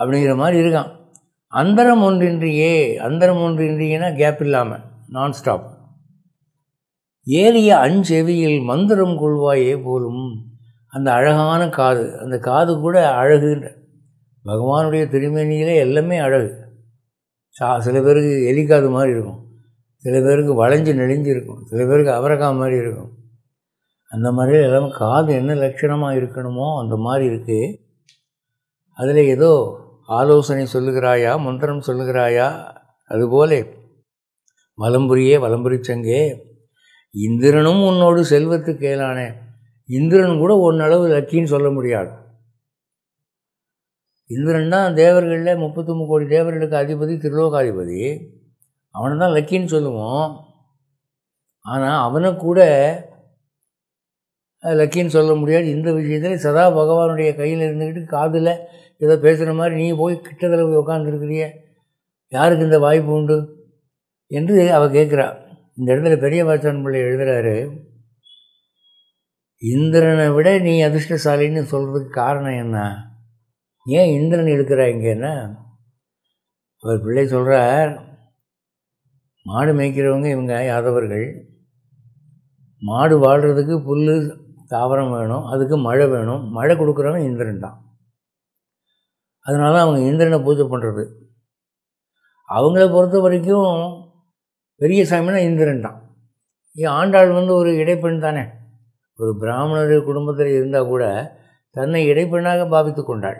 அப்படிங்கிற மாதிரி இருக்கான் அந்தரம் ஒன்றின்றியே அந்தரம் ஒன்றின்றியனா கேப் இல்லாமல் நான்ஸ்டாப் ஏறிய அஞ்செவியில் மந்திரம் கொள்வாயே போலும் அந்த அழகான காது அந்த காது கூட அழகுன்ற பகவானுடைய திருமேனியிலே எல்லாமே அழகு சா சில பேருக்கு எலிக்காது மாதிரி இருக்கும் சில பேருக்கு வளைஞ்சு நெளிஞ்சு இருக்கும் சில பேருக்கு அவரகா மாதிரி இருக்கும் அந்த மாதிரி எல்லாமே காது என்ன லட்சணமாக இருக்கணுமோ அந்த மாதிரி இருக்குது அதில் ஏதோ ஆலோசனை சொல்லுகிறாயா மந்திரம் சொல்லுகிறாயா அதுபோலே வலம்புரியே வலம்புரி சங்கே இந்திரனும் உன்னோடு செல்வத்துக்கு கேளானே இந்திரன் கூட ஒன்னளவு லக்கின்னு சொல்ல முடியாது இந்திரன் தான் தேவர்களில் முப்பத்தி கோடி தேவர்களுக்கு அதிபதி திருலோகாதிபதி அவனை தான் லக்கின்னு சொல்லுவோம் ஆனால் அவனை கூட லக்கின்னு சொல்ல முடியாது இந்த விஷயத்தில் சதா பகவானுடைய கையில் இருந்துக்கிட்டு காதில் ஏதோ பேசுகிற மாதிரி நீ போய் கிட்டத்தில் போய் உட்காந்துருக்கிறிய யாருக்கு இந்த வாய்ப்பு உண்டு என்று அவள் கேட்குறா இந்த இடத்துல பெரிய வாசன் பிள்ளை எழுதுகிறாரு இந்திரனை விட நீ அதிர்ஷ்டசாலின்னு சொல்கிறதுக்கு காரணம் என்ன ஏன் இந்திரன் இருக்கிறா இங்கேன்னா அவர் பிள்ளை சொல்கிறார் மாடு மேய்க்கிறவங்க இவங்க யாதவர்கள் மாடு வாழ்கிறதுக்கு புல் தாவரம் வேணும் அதுக்கு மழை வேணும் மழை கொடுக்குறவன் இந்திரன் தான் அதனால அவங்க இந்திரனை பூஜை பண்ணுறது அவங்கள பொறுத்த வரைக்கும் பெரிய சாமினா இந்திரன் தான் ஆண்டாள் வந்து ஒரு இடைப்பெண் தானே ஒரு பிராமணர் குடும்பத்தில் இருந்தால் கூட தன்னை இடைப்பெண்ணாக பாவித்து கொண்டாள்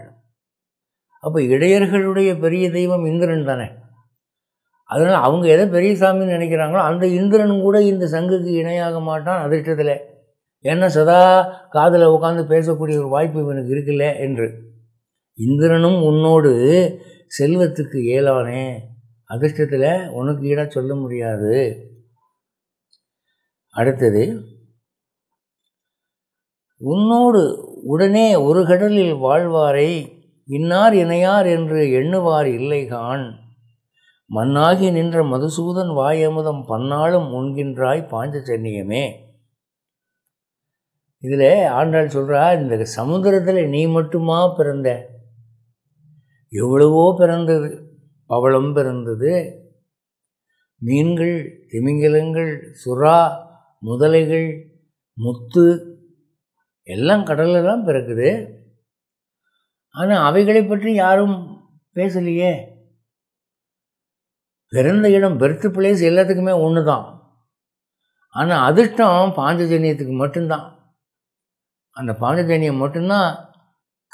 அப்போ இடையர்களுடைய பெரிய தெய்வம் இந்திரன் தானே அதனால் அவங்க எதை பெரிய சாமின்னு நினைக்கிறாங்களோ அந்த இந்திரன் கூட இந்த சங்குக்கு இணையாக மாட்டான் அதிர்ஷ்டத்தில் ஏன்னா சதா காதில் உட்காந்து பேசக்கூடிய ஒரு வாய்ப்பு இவனுக்கு இருக்குல்ல என்று இந்திரனும் உன்னோடு செல்வத்துக்கு ஏலானே அதிர்ஷ்டத்தில் உனக்கு ஈடாக சொல்ல முடியாது அடுத்தது உன்னோடு உடனே ஒரு கடலில் வாழ்வாரை இன்னார் இணையார் என்று எண்ணுவார் இல்லைகான் மண்ணாகி நின்ற மதுசூதன் வாயமுதம் பன்னாலும் உண்கின்றாய் பாஞ்ச சென்னியமே இதில் ஆண்டாள் சொல்கிறா இந்த சமுத்திரத்தில் நீ மட்டுமா பிறந்த எவ்வளவோ பிறந்தது பவளம் பிறந்தது மீன்கள் திமிங்கிலங்கள் சுறா முதலைகள் முத்து எல்லாம் கடலில் தான் பிறக்குது ஆனால் அவைகளை பற்றி யாரும் பேசலையே பிறந்த இடம் பெர்த் பிளேஸ் எல்லாத்துக்குமே ஒன்று தான் ஆனால் அதிர்ஷ்டம் பாஞ்சஜன்யத்துக்கு மட்டும்தான் அந்த பாஞ்சஜன்யம் மட்டும்தான்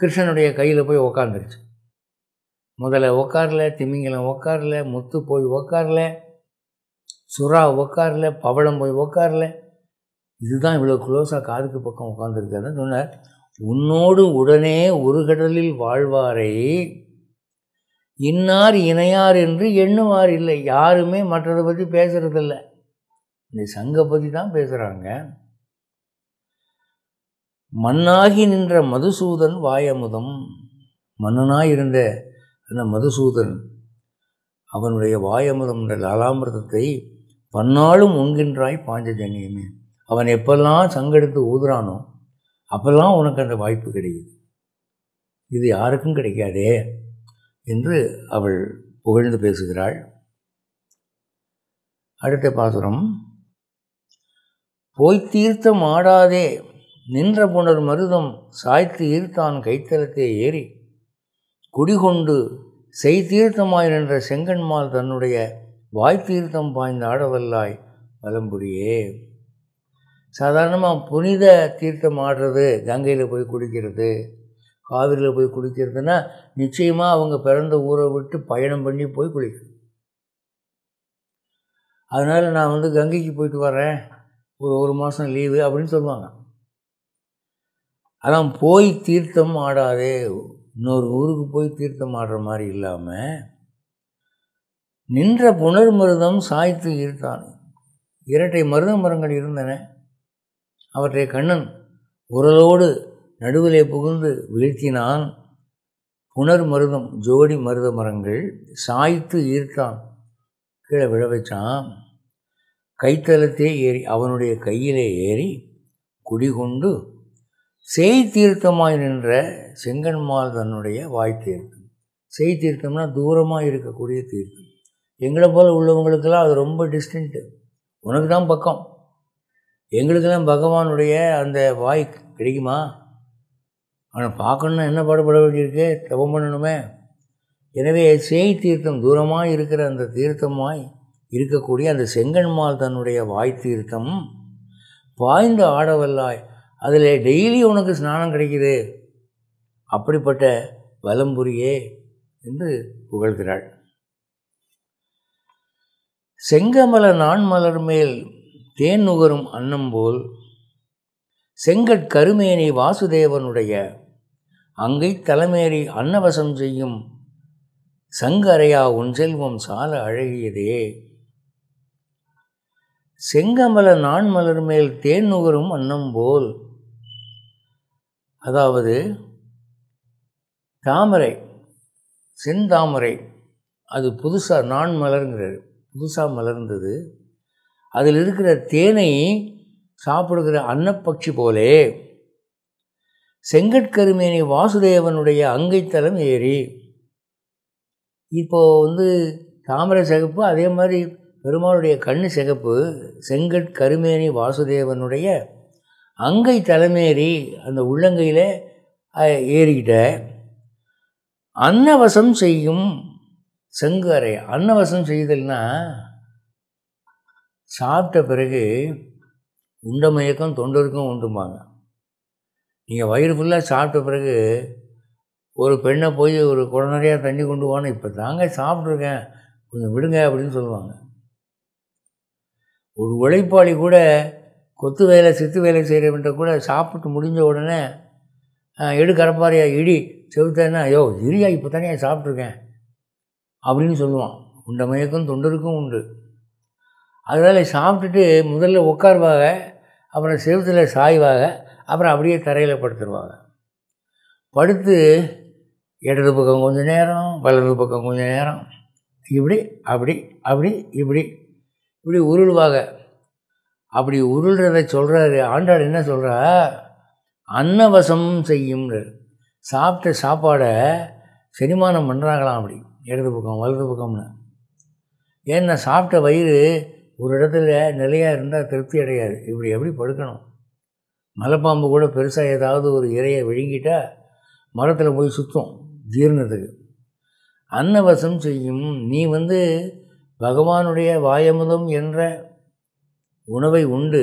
கிருஷ்ணனுடைய கையில் போய் உக்காந்துருச்சு முதல்ல உக்காரில் திமிங்கலம் உக்காரில் முத்து போய் உக்காரில் சுறா உக்காரில் பவளம் போய் உக்காரில் இதுதான் இவ்வளோ க்ளோஸாக காதுக்கு பக்கம் உட்காந்துருக்காருன்னு சொன்னார் உன்னோடு உடனே ஒரு கடலில் வாழ்வாரை இன்னார் இணையார் என்று எண்ணுவார் இல்லை யாருமே மற்றதை பற்றி பேசுகிறதில்ல இந்த சங்கை பற்றி தான் பேசுகிறாங்க மண்ணாகி நின்ற மதுசூதன் வாயமுதம் மன்னனாக இருந்த என்ன மதுசூதன் அவனுடைய வாயமிரம் என்ற லாலாமிரதத்தை பன்னாலும் உண்கின்றாய் பாஞ்சஜன்யமே அவன் எப்பெல்லாம் சங்கெடுத்து ஊதுறானோ அப்பெல்லாம் உனக்கு அந்த வாய்ப்பு கிடைக்குது இது யாருக்கும் கிடைக்காதே என்று அவள் புகழ்ந்து பேசுகிறாள் அடுத்த பாசுரம் போய் தீர்த்தம் ஆடாதே நின்ற புனர் மருதம் சாய்த்து ஈர்த்தான் கைத்தலத்தை ஏறி குடிகொண்டு செய்தீர்த்தமாய் நின்ற செங்கன்மால் தன்னுடைய வாய்த்தீர்த்தம் பாய்ந்த ஆடவல்லாய் வலம்புரியே சாதாரணமாக புனித தீர்த்தம் ஆடுறது கங்கையில் போய் குளிக்கிறது காவிரியில் போய் குளிக்கிறதுன்னா நிச்சயமாக அவங்க பிறந்த ஊரை விட்டு பயணம் பண்ணி போய் குளிக்கணும் அதனால் நான் வந்து கங்கைக்கு போயிட்டு வரேன் ஒரு ஒரு மாதம் லீவு அப்படின்னு சொல்லுவாங்க அதான் போய் தீர்த்தம் ஆடாதே இன்னொரு ஊருக்கு போய் தீர்த்தம் ஆடுற மாதிரி இல்லாமல் நின்ற புனர் மருதம் சாய்த்து ஈர்த்தான் இரட்டை மருத மரங்கள் இருந்தன அவற்றை கண்ணன் உரலோடு நடுவிலே புகுந்து வீழ்த்தினான் புனர் மருதம் ஜோடி மருத மரங்கள் சாய்த்து ஈர்த்தான் கீழே விழ வைச்சான் கைத்தலத்தே ஏறி அவனுடைய கையிலே ஏறி குடிகொண்டு செய் தீர்த்தமாய் நின்ற செங்கன்மால் தன்னுடைய வாய் தீர்த்தம் செய் தீர்த்தம்னா தூரமாக இருக்கக்கூடிய தீர்த்தம் எங்களை போல் உள்ளவங்களுக்கெல்லாம் அது ரொம்ப டிஸ்டன்ட்டு உனக்கு தான் பக்கம் எங்களுக்கெல்லாம் பகவானுடைய அந்த வாய் கிடைக்குமா ஆனால் பார்க்கணும்னா என்ன பாடுபட வேண்டியிருக்கு தவம் பண்ணணுமே எனவே செய்தி தீர்த்தம் தூரமாக இருக்கிற அந்த தீர்த்தமாய் இருக்கக்கூடிய அந்த செங்கன்மால் தன்னுடைய வாய் தீர்த்தம் பாய்ந்த ஆடவல்லாய் அதில் டெய்லி உனக்கு ஸ்நானம் கிடைக்குது அப்படிப்பட்ட வலம்புரியே என்று புகழ்கிறாள் செங்கமல நான் மலர் மேல் தேன் நுகரும் அன்னம் போல் செங்கட்கருமேனி வாசுதேவனுடைய அங்கை தலைமேறி அன்னவசம் செய்யும் சங்கரையா உன் செல்வம் சால அழகியதே செங்கமல நான் மலர் மேல் தேன் நுகரும் அன்னம் போல் அதாவது தாமரை செந்தாமரை அது புதுசாக நான் மலருங்கிறது புதுசாக மலர்ந்தது அதில் இருக்கிற தேனை சாப்பிடுகிற அன்னப்பட்சி போலே செங்கட்கருமேனி வாசுதேவனுடைய அங்கைத்தலம் ஏறி இப்போது வந்து தாமரை சிகப்பு அதே மாதிரி பெருமாளுடைய கண்ணு சிகப்பு செங்கட் வாசுதேவனுடைய அங்கை தலைமேறி அந்த உள்ளங்கையில் ஏறிக்கிட்ட அன்னவசம் செய்யும் செங்கு அறை அன்னவசம் செய்தல்னா சாப்பிட்ட பிறகு உண்ட மயக்கம் தொண்டருக்கும் உண்டுமாங்க நீங்கள் வயிறு ஃபுல்லாக சாப்பிட்ட பிறகு ஒரு பெண்ணை போய் ஒரு குழந்தையாக தண்ணி கொண்டு வான்னு இப்போ தாங்க சாப்பிட்ருக்கேன் கொஞ்சம் விடுங்க அப்படின்னு சொல்லுவாங்க ஒரு உழைப்பாளி கூட கொத்து வேலை சித்து வேலை செய்கிறவன்ட்ட கூட சாப்பிட்டு முடிஞ்ச உடனே எடு கரப்பாரியா இடி செவுத்தேன்னா ஐயோ இரியா இப்போ தானே சாப்பிட்ருக்கேன் அப்படின்னு சொல்லுவான் உண்ட மயக்கம் தொண்டருக்கும் உண்டு அதனால் சாப்பிட்டுட்டு முதல்ல உட்காருவாக அப்புறம் செவுத்தில் சாய்வாக அப்புறம் அப்படியே தரையில் படுத்துருவாங்க படுத்து இடது பக்கம் கொஞ்சம் நேரம் வலது பக்கம் கொஞ்சம் நேரம் இப்படி அப்படி அப்படி இப்படி இப்படி உருள்வாக அப்படி உருள்றதை சொல்கிறாரு ஆண்டாள் என்ன சொல்கிறா அன்னவசம் செய்யும் சாப்பிட்ட சாப்பாடை செரிமானம் பண்ணுறாங்களாம் அப்படி இடது பக்கம் வலது பக்கம்னு ஏன்னா சாப்பிட்ட வயிறு ஒரு இடத்துல நிலையாக இருந்தால் திருப்தி அடையாது இப்படி எப்படி படுக்கணும் மலைப்பாம்பு கூட பெருசாக ஏதாவது ஒரு இறையை விழுங்கிட்டால் மரத்தில் போய் சுற்றும் ஜீரணத்துக்கு அன்னவசம் செய்யும் நீ வந்து பகவானுடைய வாயமுதம் என்ற உணவை உண்டு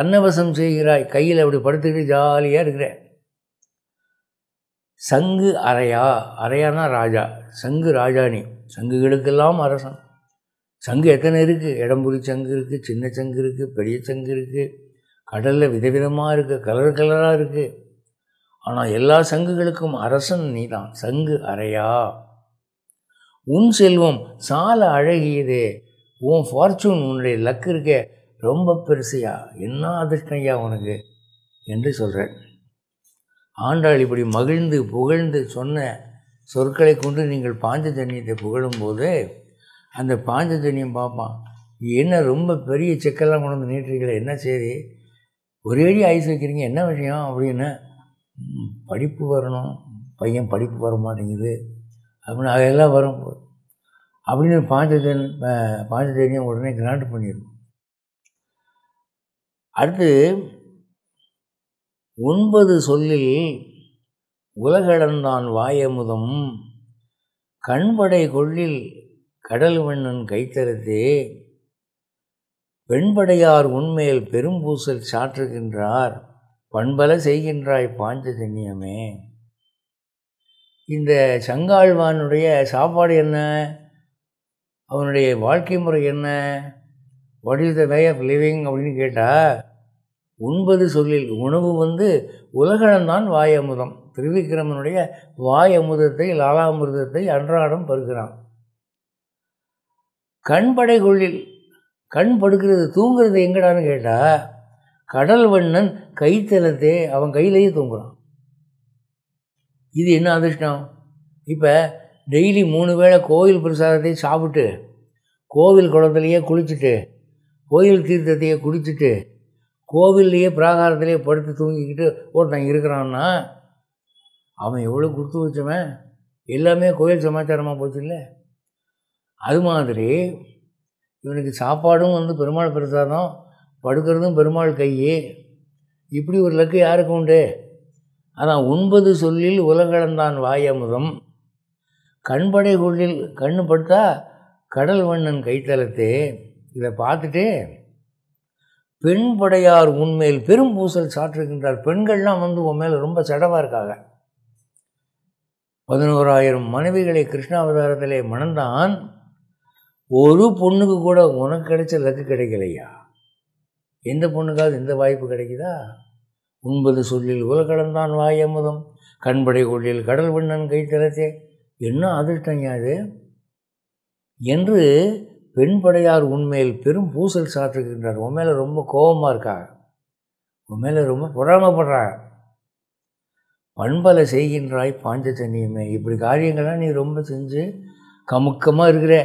அன்னவசம் செய்கிறாய் கையில் அப்படி படுத்துக்கிட்டு ஜாலியாக இருக்கிற சங்கு அறையா அறையானா ராஜா சங்கு ராஜாணி சங்குகளுக்கெல்லாம் அரசன் சங்கு எத்தனை இருக்குது இடம்புரி சங்கு இருக்குது சின்ன சங்கு இருக்குது பெரிய சங்கு இருக்குது கடலில் விதவிதமாக இருக்குது கலர் கலராக இருக்குது ஆனால் எல்லா சங்குகளுக்கும் அரசன் நீ தான் சங்கு அறையா உன் செல்வம் சால அழகியதே உன் ஃபார்ச்சூன் உன்னுடைய லக்கு இருக்க ரொம்ப பெருசையா என்ன அதிர்ஷ்டையா உனக்கு என்று சொல்கிறேன் ஆண்டாள் இப்படி மகிழ்ந்து புகழ்ந்து சொன்ன சொற்களை கொண்டு நீங்கள் பாஞ்சஜன்யத்தை புகழும்போது அந்த பாஞ்சஜன்யம் பார்ப்பான் என்ன ரொம்ப பெரிய செக்கெல்லாம் கொண்டு வந்து நீட்டுறீங்களே என்ன சரி அடி ஐஸ் வைக்கிறீங்க என்ன விஷயம் அப்படின்னு படிப்பு வரணும் பையன் படிப்பு வர மாட்டேங்குது அப்படின்னு அதெல்லாம் வரும் அப்படின்னு பாஞ்சஜன் பாஞ்சஜனியம் உடனே கிராண்ட் பண்ணிடும் அடுத்து ஒன்பது சொல்லில் உலகடந்தான் வாயமுதம் கண்படை கொள்ளில் கடல் மண்ணன் கைத்தரத்தே பெண்படையார் உண்மையில் பெரும்பூசல் சாற்றுகின்றார் பண்பல செய்கின்றாய் பாஞ்சஜன்யமே இந்த சங்காழ்வானுடைய சாப்பாடு என்ன அவனுடைய வாழ்க்கை முறை என்ன what is the way of living அப்படின்னு கேட்டால் உண்பது சொல்லில் உணவு வந்து உலகம்தான் வாய் அமுதம் திருவிக்கிரமனுடைய வாய் அமுதத்தை லாலாமிருதத்தை அன்றாடம் பருகிறான் கண்படை கொள்ளில் கண் படுக்கிறது தூங்குறது எங்கடான்னு கேட்டால் கடல் வண்ணன் கைத்தலத்தை அவன் கையிலேயே தூங்குறான் இது என்ன அதிர்ஷ்டம் இப்போ டெய்லி மூணு வேளை கோவில் பிரசாதத்தையும் சாப்பிட்டு கோவில் குளத்துலேயே குளிச்சுட்டு கோயில் தீர்த்தத்தையே குடிச்சிட்டு கோவில்லையே பிராகாரத்திலேயே படுத்து தூங்கிக்கிட்டு ஒருத்தன் இருக்கிறான்னா அவன் எவ்வளோ கொடுத்து வச்சவன் எல்லாமே கோயில் சமாச்சாரமாக போச்சு இல்லை அது மாதிரி இவனுக்கு சாப்பாடும் வந்து பெருமாள் பிரசாதம் படுக்கிறதும் பெருமாள் கையே இப்படி ஒரு லக்கு யாருக்கு உண்டு அதான் ஒன்பது சொல்லில் உலகளந்தான் வாயமுதம் கண்படை கொள்ளில் கண்ணு பட்டா கடல் வண்ணன் கைத்தலத்தே இதை பார்த்துட்டு பெண் படையார் உண்மையில் பெரும் பூசல் சாற்றுகின்றார் பெண்கள்லாம் வந்து உன் மேலே ரொம்ப செடவாக இருக்காங்க பதினோராயிரம் மனைவிகளை கிருஷ்ணாவதாரத்திலே மணந்தான் ஒரு பொண்ணுக்கு கூட உனக்கு கிடைச்ச லக்கு கிடைக்கலையா எந்த பொண்ணுக்காவது எந்த வாய்ப்பு கிடைக்குதா உண்பது சொல்லில் உலகடந்தான் வாய் அமுதம் கண்படை கொள்ளில் கடல் வண்ணன் கைத்தலத்தே என்ன அதிர்ஷ்டங்க அது என்று பெண்படையார் உண்மையில் பெரும் பூசல் சாற்றுகின்றார் உன் மேலே ரொம்ப கோபமாக இருக்கா உன் மேலே ரொம்ப பொறாமப்படுறா பண்பலை செய்கின்றாய் பாஞ்ச தண்ணியுமே இப்படி காரியங்கள்லாம் நீ ரொம்ப செஞ்சு கமுக்கமாக இருக்கிற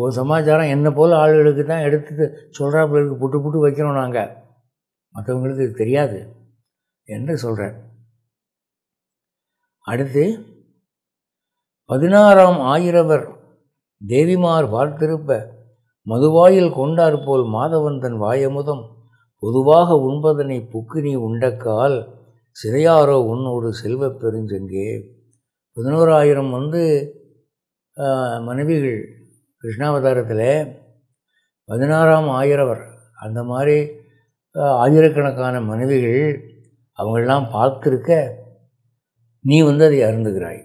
ஒரு சமாச்சாரம் என்னை போல் ஆளுகளுக்கு தான் எடுத்து சொல்கிறாப்புல புட்டு புட்டு வைக்கிறோம் நாங்கள் மற்றவங்களுக்கு இது தெரியாது என்று சொல்கிறேன் அடுத்து பதினாறாம் ஆயிரவர் தேவிமார் பார்த்திருப்ப மதுவாயில் கொண்டார் போல் மாதவன் தன் வாயமுதம் பொதுவாக உண்பதனை புக்கினி உண்டக்கால் சிறையாரோ உன்னோடு செல்வ பெருஞ்செங்கே பதினோராயிரம் வந்து மனைவிகள் கிருஷ்ணாவதாரத்தில் பதினாறாம் ஆயிரவர் அந்த மாதிரி ஆயிரக்கணக்கான மனைவிகள் அவங்களெல்லாம் பார்த்துருக்க நீ வந்து அதை அருந்துகிறாய்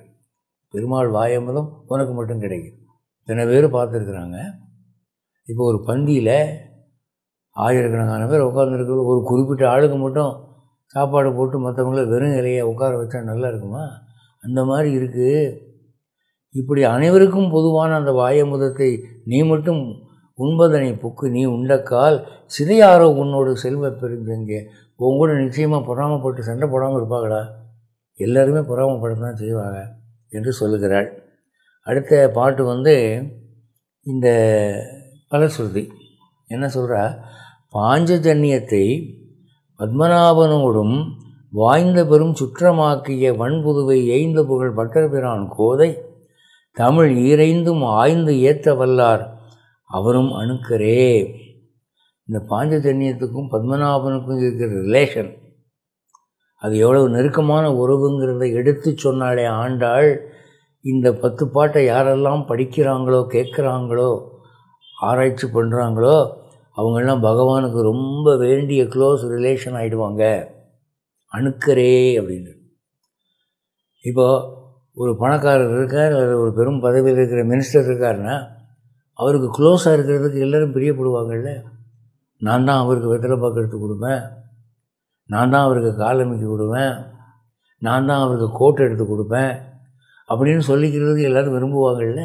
பெருமாள் வாயம்பலம் உனக்கு மட்டும் கிடைக்கும் இத்தனை பேர் பார்த்துருக்குறாங்க இப்போ ஒரு பந்தியில் ஆயிரக்கணக்கான பேர் உட்காந்துருக்கிறது ஒரு குறிப்பிட்ட ஆளுக்கு மட்டும் சாப்பாடு போட்டு மற்றவங்கள வெறும் இலையை உட்கார வச்சா நல்லா இருக்குமா அந்த மாதிரி இருக்குது இப்படி அனைவருக்கும் பொதுவான அந்த வாயமுதத்தை நீ மட்டும் உண்பதனை புக்கு நீ உண்டக்கால் சிதையாரோ உன்னோடு செல்வ பெருந்தங்க உங்களோட கூட நிச்சயமாக பொறாமப்பட்டு சண்டை போடாமல் இருப்பாங்களா எல்லாருமே பொறாமப்பட தான் செய்வாங்க என்று சொல்லுகிறாள் அடுத்த பாட்டு வந்து இந்த பலஸ்ருதி என்ன சொல்கிறா பாஞ்சஜன்யத்தை பத்மநாபனோடும் வாய்ந்த பெரும் சுற்றமாக்கிய வன்புதுவை எய்ந்த புகழ் பட்டர்பிரான் கோதை தமிழ் ஈரைந்தும் ஆய்ந்து ஏற்ற வல்லார் அவரும் அணுக்கரே இந்த பாஞ்சஜன்யத்துக்கும் பத்மநாபனுக்கும் இருக்கிற ரிலேஷன் அது எவ்வளவு நெருக்கமான உறவுங்கிறத எடுத்து சொன்னாலே ஆண்டாள் இந்த பத்து பாட்டை யாரெல்லாம் படிக்கிறாங்களோ கேட்குறாங்களோ ஆராய்ச்சி பண்ணுறாங்களோ அவங்கெல்லாம் பகவானுக்கு ரொம்ப வேண்டிய க்ளோஸ் ரிலேஷன் ஆகிடுவாங்க அணுக்கரே அப்படின்னு இப்போது ஒரு பணக்காரர் இருக்கார் அல்லது ஒரு பெரும் பதவியில் இருக்கிற மினிஸ்டர் இருக்காருன்னா அவருக்கு க்ளோஸாக இருக்கிறதுக்கு எல்லோரும் பிரியப்படுவாங்கள்ல நான் தான் அவருக்கு வெத்தலை பார்க்கறதுக்கு எடுத்து கொடுப்பேன் நான் தான் அவருக்கு கால் அமைக்க விடுவேன் நான் தான் அவருக்கு கோட் எடுத்து கொடுப்பேன் அப்படின்னு சொல்லிக்கிறது எல்லோரும் விரும்புவாங்கள்ல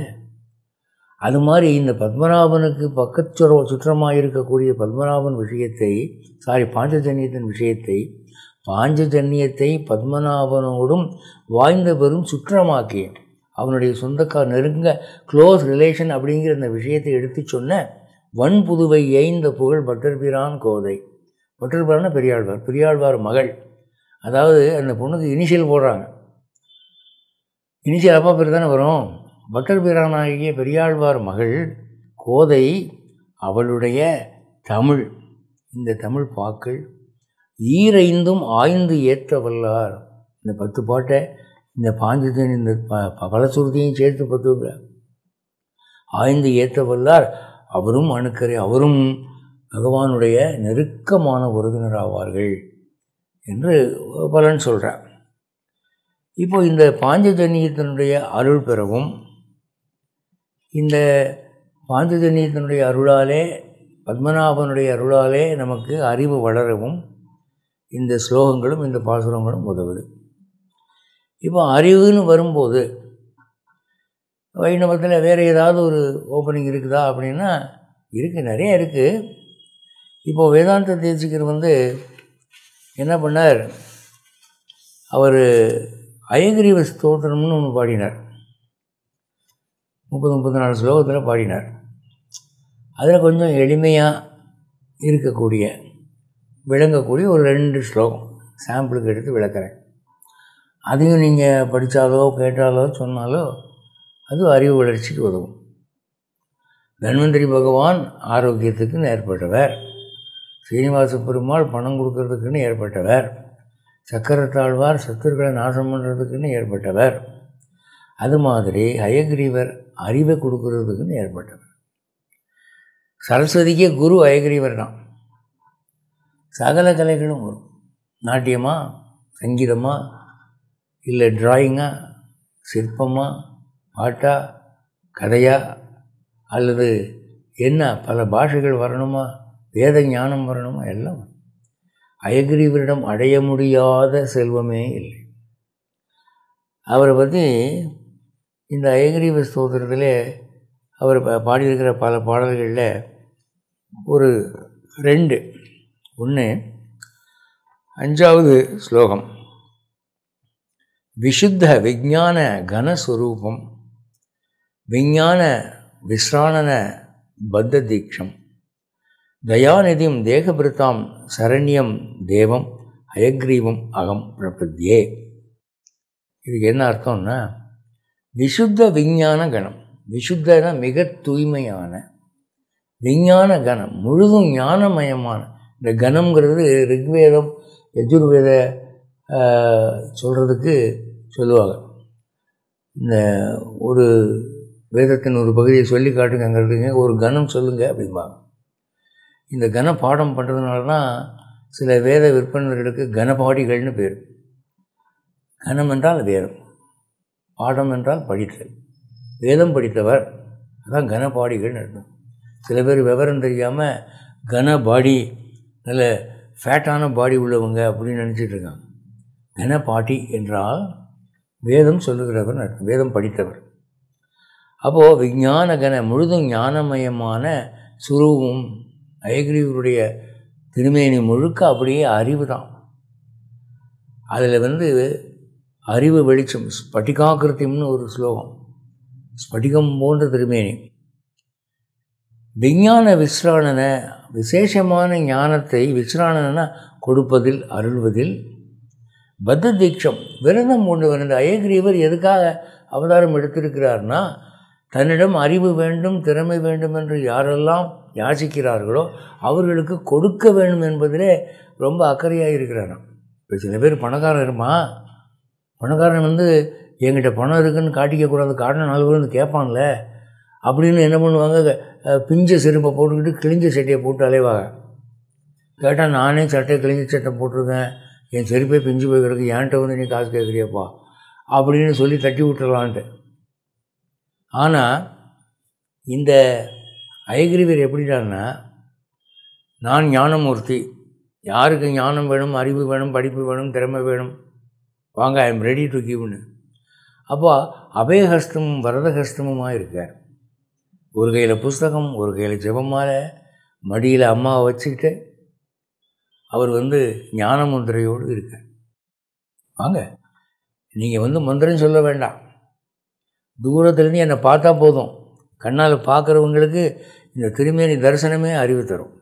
அது மாதிரி இந்த பத்மநாபனுக்கு பக்கச்சுர சுற்றமாக இருக்கக்கூடிய பத்மநாபன் விஷயத்தை சாரி பாஞ்சஜன்யத்தின் விஷயத்தை பாஞ்சஜன்யத்தை பத்மநாபனோடும் வாய்ந்த பெரும் சுற்றமாக்கி அவனுடைய சொந்தக்கார் நெருங்க க்ளோஸ் ரிலேஷன் அப்படிங்கிற அந்த விஷயத்தை எடுத்து சொன்ன வன்புதுவை ஏய்ந்த புகழ் பட்டர்பிரான் கோதை ஒற்றர்பால்னா பெரியாழ்வார் பெரியாழ்வார் மகள் அதாவது அந்த பொண்ணுக்கு இனிஷியல் போடுறாங்க இனிஷியல் அப்பா பேர் தானே வரும் பட்டர் பிரானாகிய பெரியாழ்வார் மகள் கோதை அவளுடைய தமிழ் இந்த தமிழ் பாக்கள் ஈரைந்தும் ஆய்ந்து ஏற்ற வல்லார் இந்த பத்து பாட்டை இந்த பாஞ்சத்தையும் இந்த ப பலசுருதியும் சேர்த்து பத்துங்க ஆய்ந்து ஏற்ற வல்லார் அவரும் அணுக்கரை அவரும் பகவானுடைய நெருக்கமான உறவினராவார்கள் என்று பலன் சொல்கிறார் இப்போ இந்த பாஞ்சஜன்யத்தினுடைய அருள் பெறவும் இந்த பாஞ்சஜன்யத்தினுடைய அருளாலே பத்மநாபனுடைய அருளாலே நமக்கு அறிவு வளரவும் இந்த ஸ்லோகங்களும் இந்த பாசுரங்களும் உதவுது இப்போ அறிவுன்னு வரும்போது வைணவத்தில் வேறு ஏதாவது ஒரு ஓப்பனிங் இருக்குதா அப்படின்னா இருக்குது நிறைய இருக்குது இப்போது வேதாந்த தேசிகர் வந்து என்ன பண்ணார் அவர் அயகிரிவ ஸ்தோத்திரம்னு ஒன்று பாடினார் முப்பது முப்பத்தி நாலு ஸ்லோகத்தில் பாடினார் அதில் கொஞ்சம் எளிமையாக இருக்கக்கூடிய விளங்கக்கூடிய ஒரு ரெண்டு ஸ்லோகம் சாம்பிளுக்கு எடுத்து விளக்குறேன் அதையும் நீங்கள் படித்தாலோ கேட்டாலோ சொன்னாலோ அது அறிவு வளர்ச்சிக்கு உதவும் தன்வந்திரி பகவான் ஆரோக்கியத்துக்கு ஏற்பட்டவர் சீனிவாச பெருமாள் பணம் கொடுக்கறதுக்குன்னு ஏற்பட்டவர் சக்கரத்தாழ்வார் சத்துருக்களை நாசம் பண்ணுறதுக்குன்னு ஏற்பட்டவர் அது மாதிரி அயக்ரீவர் அறிவை கொடுக்கறதுக்குன்னு ஏற்பட்டவர் சரஸ்வதிக்கே குரு அயக்ரீவர் தான் சகல கலைகளும் வரும் நாட்டியமாக சங்கீதமாக இல்லை டிராயிங்காக சிற்பமாக பாட்டாக கதையாக அல்லது என்ன பல பாஷைகள் வரணுமா வேத ஞானம் வரணுமா எல்லாம் அயகிரிவரிடம் அடைய முடியாத செல்வமே இல்லை அவரை பற்றி இந்த அயகிரிவ ஸ்தோத்திரத்தில் அவர் பாடியிருக்கிற பல பாடல்களில் ஒரு ரெண்டு ஒன்று அஞ்சாவது ஸ்லோகம் விசுத்த விஜான கனஸ்வரூபம் விஞ்ஞான விஸ்ராணன பத்த தீட்சம் தயாநிதியும் தேகபிரதாம் சரண்யம் தேவம் அயக்ரீவம் அகம் பிரபத்தியே இதுக்கு என்ன அர்த்தம்னா விசுத்த விஞ்ஞான கணம் விசுத்தன மிக தூய்மையான விஞ்ஞான கணம் முழுதும் ஞானமயமான இந்த கணம்ங்கிறது ரிக்வேதம் எஜுர்வேத சொல்கிறதுக்கு சொல்லுவாங்க இந்த ஒரு வேதத்தின் ஒரு பகுதியை சொல்லி காட்டுங்கிறதுங்க ஒரு கணம் சொல்லுங்கள் அப்படிம்பாங்க இந்த கன பாடம் பண்ணுறதுனால தான் சில வேத விற்பனர்களுக்கு கனபாடிகள்னு பேர் கனம் என்றால் வேதம் பாடம் என்றால் படித்தல் வேதம் படித்தவர் அதான் கனபாடிகள்னு இருக்கும் சில பேர் விவரம் தெரியாமல் கன பாடி நல்ல ஃபேட்டான பாடி உள்ளவங்க அப்படின்னு நினச்சிட்டு இருக்காங்க கனபாடி என்றால் வேதம் சொல்லுகிறவர் அர்த்தம் வேதம் படித்தவர் அப்போது விஞ்ஞான கன முழுதும் ஞானமயமான சுரூபம் அயக்ரீவருடைய திருமேனி முழுக்க அப்படியே அறிவு தான் அதில் வந்து அறிவு வெளிச்சம் ஸ்பட்டிகாக்கிருத்தியம்னு ஒரு ஸ்லோகம் ஸ்படிகம் போன்ற திருமேனி விஞ்ஞான விஸ்ராணன விசேஷமான ஞானத்தை விஸ்ராணன கொடுப்பதில் அருள்வதில் பத்த தீட்சம் விரதம் கொண்டு வந்த அயக்ரீவர் எதுக்காக அவதாரம் எடுத்திருக்கிறார்னா தன்னிடம் அறிவு வேண்டும் திறமை வேண்டும் என்று யாரெல்லாம் யாசிக்கிறார்களோ அவர்களுக்கு கொடுக்க வேண்டும் என்பதிலே ரொம்ப அக்கறையாக இருக்கிறாராம் இப்போ சில பேர் பணக்காரன் இருமா பணக்காரன் வந்து எங்கிட்ட பணம் இருக்குன்னு காட்டிக்கக்கூடாது காரணம் நாலு கேட்பாங்கள அப்படின்னு என்ன பண்ணுவாங்க பிஞ்ச செருப்பை போட்டுக்கிட்டு கிழிஞ்ச சட்டையை போட்டு அலைவாங்க கேட்டால் நானே சட்டையை கிழிஞ்ச சட்டை போட்டிருக்கேன் என் செருப்பே பிஞ்சு போய் கிடக்கு என்கிட்ட வந்து நீ காசு கேட்குறியப்பா அப்படின்னு சொல்லி தட்டி விட்டுடலான்ட்டு ஆனால் இந்த ஐகிரிவர் எப்படிடான்னா நான் ஞானமூர்த்தி யாருக்கு ஞானம் வேணும் அறிவு வேணும் படிப்பு வேணும் திறமை வேணும் வாங்க ஐ எம் ரெடி டு கிவ்னு அப்போ அபயஹஸ்தமும் வரதஹஸ்தமுமாக இருக்கார் ஒரு கையில் புஸ்தகம் ஒரு கையில் ஜெபமால மடியில் அம்மாவை வச்சுக்கிட்டு அவர் வந்து ஞான முந்திரையோடு இருக்கார் வாங்க நீங்கள் வந்து மந்திரம் சொல்ல வேண்டாம் தூரத்துலேருந்து என்னை பார்த்தா போதும் கண்ணால் பார்க்குறவங்களுக்கு இந்த திருமேனி தரிசனமே அறிவு தரும்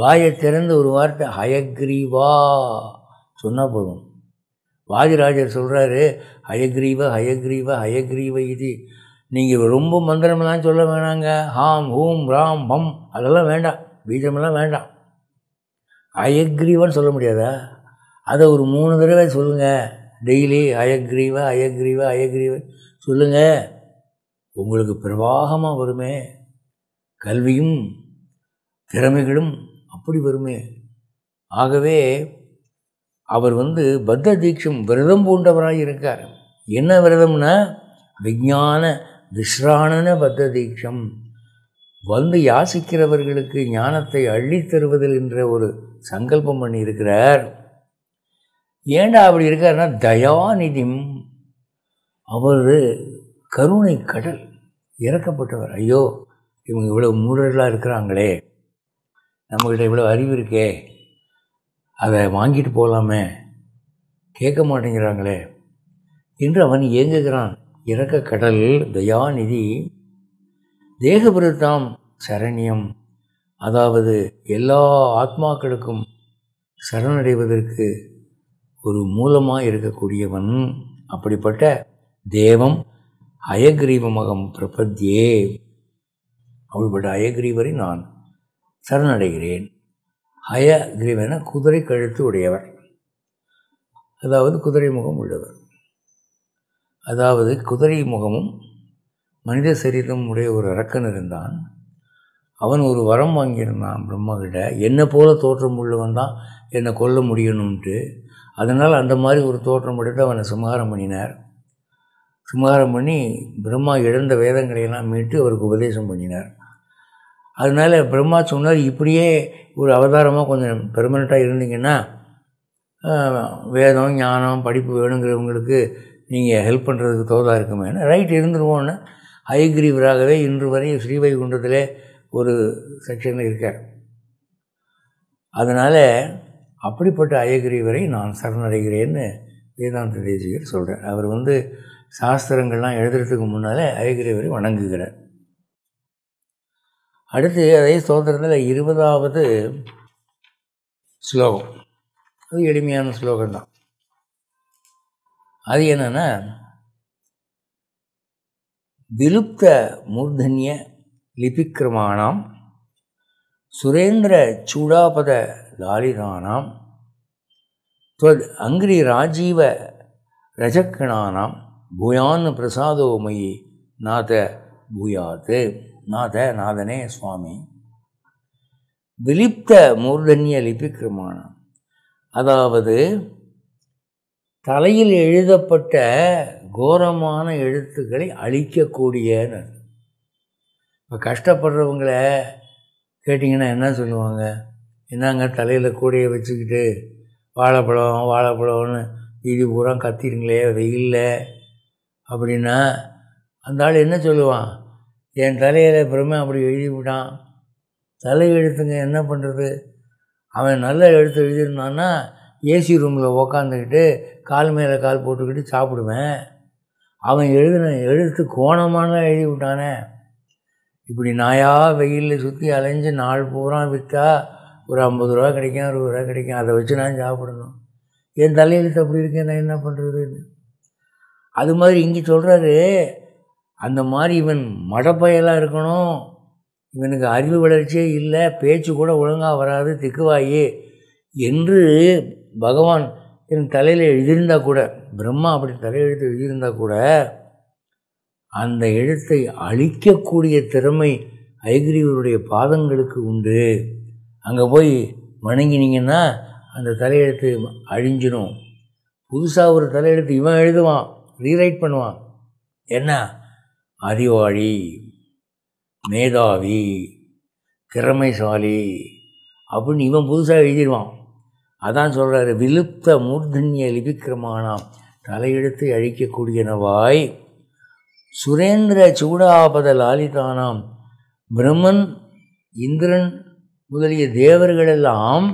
வாயை திறந்து ஒரு வார்த்தை ஹயக்ரீவா சொன்னால் போதும் வாதிராஜர் சொல்கிறாரு ஹயக்ரீவ ஹயக்ரீவ ஹயக்ரீவ இது நீங்கள் ரொம்ப மந்திரமெல்லாம் சொல்ல வேணாங்க ஹாம் ஹூம் ராம் பம் அதெல்லாம் வேண்டாம் பீஜமெல்லாம் வேண்டாம் ஹயக்ரீவான்னு சொல்ல முடியாதா அதை ஒரு மூணு தடவை சொல்லுங்கள் டெய்லி அயக்ரீவ அயக்ரீவ அயக்ரீவ சொல்லுங்கள் உங்களுக்கு பிரவாகமாக வருமே கல்வியும் திறமைகளும் அப்படி வருமே ஆகவே அவர் வந்து பத்த தீட்சம் விரதம் பூண்டவராக இருக்கார் என்ன விரதம்னா விஞ்ஞான விஸ்ராணன பத்த தீட்சம் வந்து யாசிக்கிறவர்களுக்கு ஞானத்தை அள்ளித்தருவதில் என்ற ஒரு சங்கல்பம் பண்ணியிருக்கிறார் ஏண்டா அப்படி இருக்காருன்னா தயாநிதிம் அவர் கருணை கடல் இறக்கப்பட்டவர் ஐயோ இவங்க இவ்வளோ மூடர்களாக இருக்கிறாங்களே நம்மகிட்ட இவ்வளோ அறிவு இருக்கே அதை வாங்கிட்டு போகலாமே கேட்க மாட்டேங்கிறாங்களே என்று அவன் இயங்குகிறான் இறக்க கடல் தயாநிதி தேகபுரத்தாம் சரணியம் அதாவது எல்லா ஆத்மாக்களுக்கும் சரணடைவதற்கு ஒரு மூலமாக இருக்கக்கூடியவன் அப்படிப்பட்ட தேவம் அயக்ரீவமகம் பிரபத்தியே அப்படிப்பட்ட அயக்ரீவரை நான் சரணடைகிறேன் அயக்ரீவன குதிரை கழுத்து உடையவர் அதாவது குதிரை முகம் உள்ளவர் அதாவது குதிரை முகமும் மனித சரீரம் உடைய ஒரு அரக்கன் இருந்தான் அவன் ஒரு வரம் வாங்கியிருந்தான் பிரம்மகிட்ட என்னை போல தோற்றம் உள்ளவன் தான் என்னை கொல்ல முடியணும்ன்ட்டு அதனால் அந்த மாதிரி ஒரு தோற்றம் எடுத்து அவனை சுமாரம் பண்ணினார் சுமாரம் பண்ணி பிரம்மா இழந்த வேதங்களையெல்லாம் மீட்டு அவருக்கு உபதேசம் பண்ணினார் அதனால் பிரம்மா சொன்னார் இப்படியே ஒரு அவதாரமாக கொஞ்சம் பெர்மனெண்ட்டாக இருந்தீங்கன்னா வேதம் ஞானம் படிப்பு வேணுங்கிறவங்களுக்கு நீங்கள் ஹெல்ப் பண்ணுறதுக்கு தோதாக இருக்குமே ரைட் இருந்துருவோம்னு ஐகிரீவராகவே இன்று வரை ஸ்ரீவைகுண்டத்தில் ஒரு செக்ஷனில் இருக்கார் அதனால் அப்படிப்பட்ட அயகிரிவரை நான் சரணடைகிறேன்னு வேதாந்த தேசிகர் சொல்கிறார் அவர் வந்து சாஸ்திரங்கள்லாம் எழுதுறதுக்கு முன்னாலே அயகிரிவரை வணங்குகிறார் அடுத்து அதே சோதரத்தில் இருபதாவது ஸ்லோகம் அது எளிமையான ஸ்லோகம்தான் அது என்னென்னா விலுப்த மூர்தன்ய லிபிக்கிரமானாம் சுரேந்திர சூடாபத லாலிதானாம் துவத் அங்கிரி ராஜீவ ரஜக்கணானாம் பூயான் பிரசாதோமயி நாத பூயாத்து நாத நாதனே சுவாமி விலிப்த மூர்தன்ய லிபிக்கிரமானம் அதாவது தலையில் எழுதப்பட்ட கோரமான எழுத்துக்களை அழிக்கக்கூடியன்னு இப்போ கஷ்டப்படுறவங்கள கேட்டிங்கன்னா என்ன சொல்லுவாங்க என்னங்க தலையில் கூடையை வச்சுக்கிட்டு வாழைப்பழம் வாழைப்பழம்னு வீதி பூரா கத்திருங்களே வெயில்ல அப்படின்னா அந்த ஆள் என்ன சொல்லுவான் என் தலையில் பெருமை அப்படி எழுதி விட்டான் தலை எழுத்துங்க என்ன பண்ணுறது அவன் நல்ல எழுத்து எழுதியிருந்தான்னா ஏசி ரூமில் உக்காந்துக்கிட்டு கால் மேலே கால் போட்டுக்கிட்டு சாப்பிடுவேன் அவன் எழுதின எழுத்து கோணமான எழுதி விட்டானே இப்படி நாயா வெயிலில் சுற்றி அலைஞ்சு நாள் பூரா விற்றா ஒரு ஐம்பது ரூபா கிடைக்கும் அறுபது ரூபா கிடைக்கும் அதை வச்சு நான் சாப்பிடணும் என் தலையெழுத்து அப்படி இருக்கேன் நான் என்ன பண்ணுறதுன்னு அது மாதிரி இங்கே சொல்கிறாரு அந்த மாதிரி இவன் மடப்பயலாக இருக்கணும் இவனுக்கு அறிவு வளர்ச்சியே இல்லை பேச்சு கூட ஒழுங்காக வராது திக்குவாயி என்று பகவான் என் தலையில் எழுதியிருந்தால் கூட பிரம்மா அப்படி தலையெழுத்து எழுதியிருந்தால் கூட அந்த இடத்தை அழிக்கக்கூடிய திறமை ஐகிரிவருடைய பாதங்களுக்கு உண்டு அங்கே போய் வணங்கினீங்கன்னா அந்த தலையெழுத்து அழிஞ்சிடும் புதுசாக ஒரு தலையெழுத்து இவன் எழுதுவான் ரீரைட் பண்ணுவான் என்ன அறிவாளி மேதாவி திறமைசாலி அப்படின்னு இவன் புதுசாக எழுதிடுவான் அதான் சொல்கிறாரு விலுப்த மூர்தன்ய லிபிக்கிரமானாம் தலையெழுத்தை அழிக்கக்கூடியனவாய் சுரேந்திர சூடாபத லாலிதானாம் பிரம்மன் இந்திரன் முதலிய தேவர்களெல்லாம்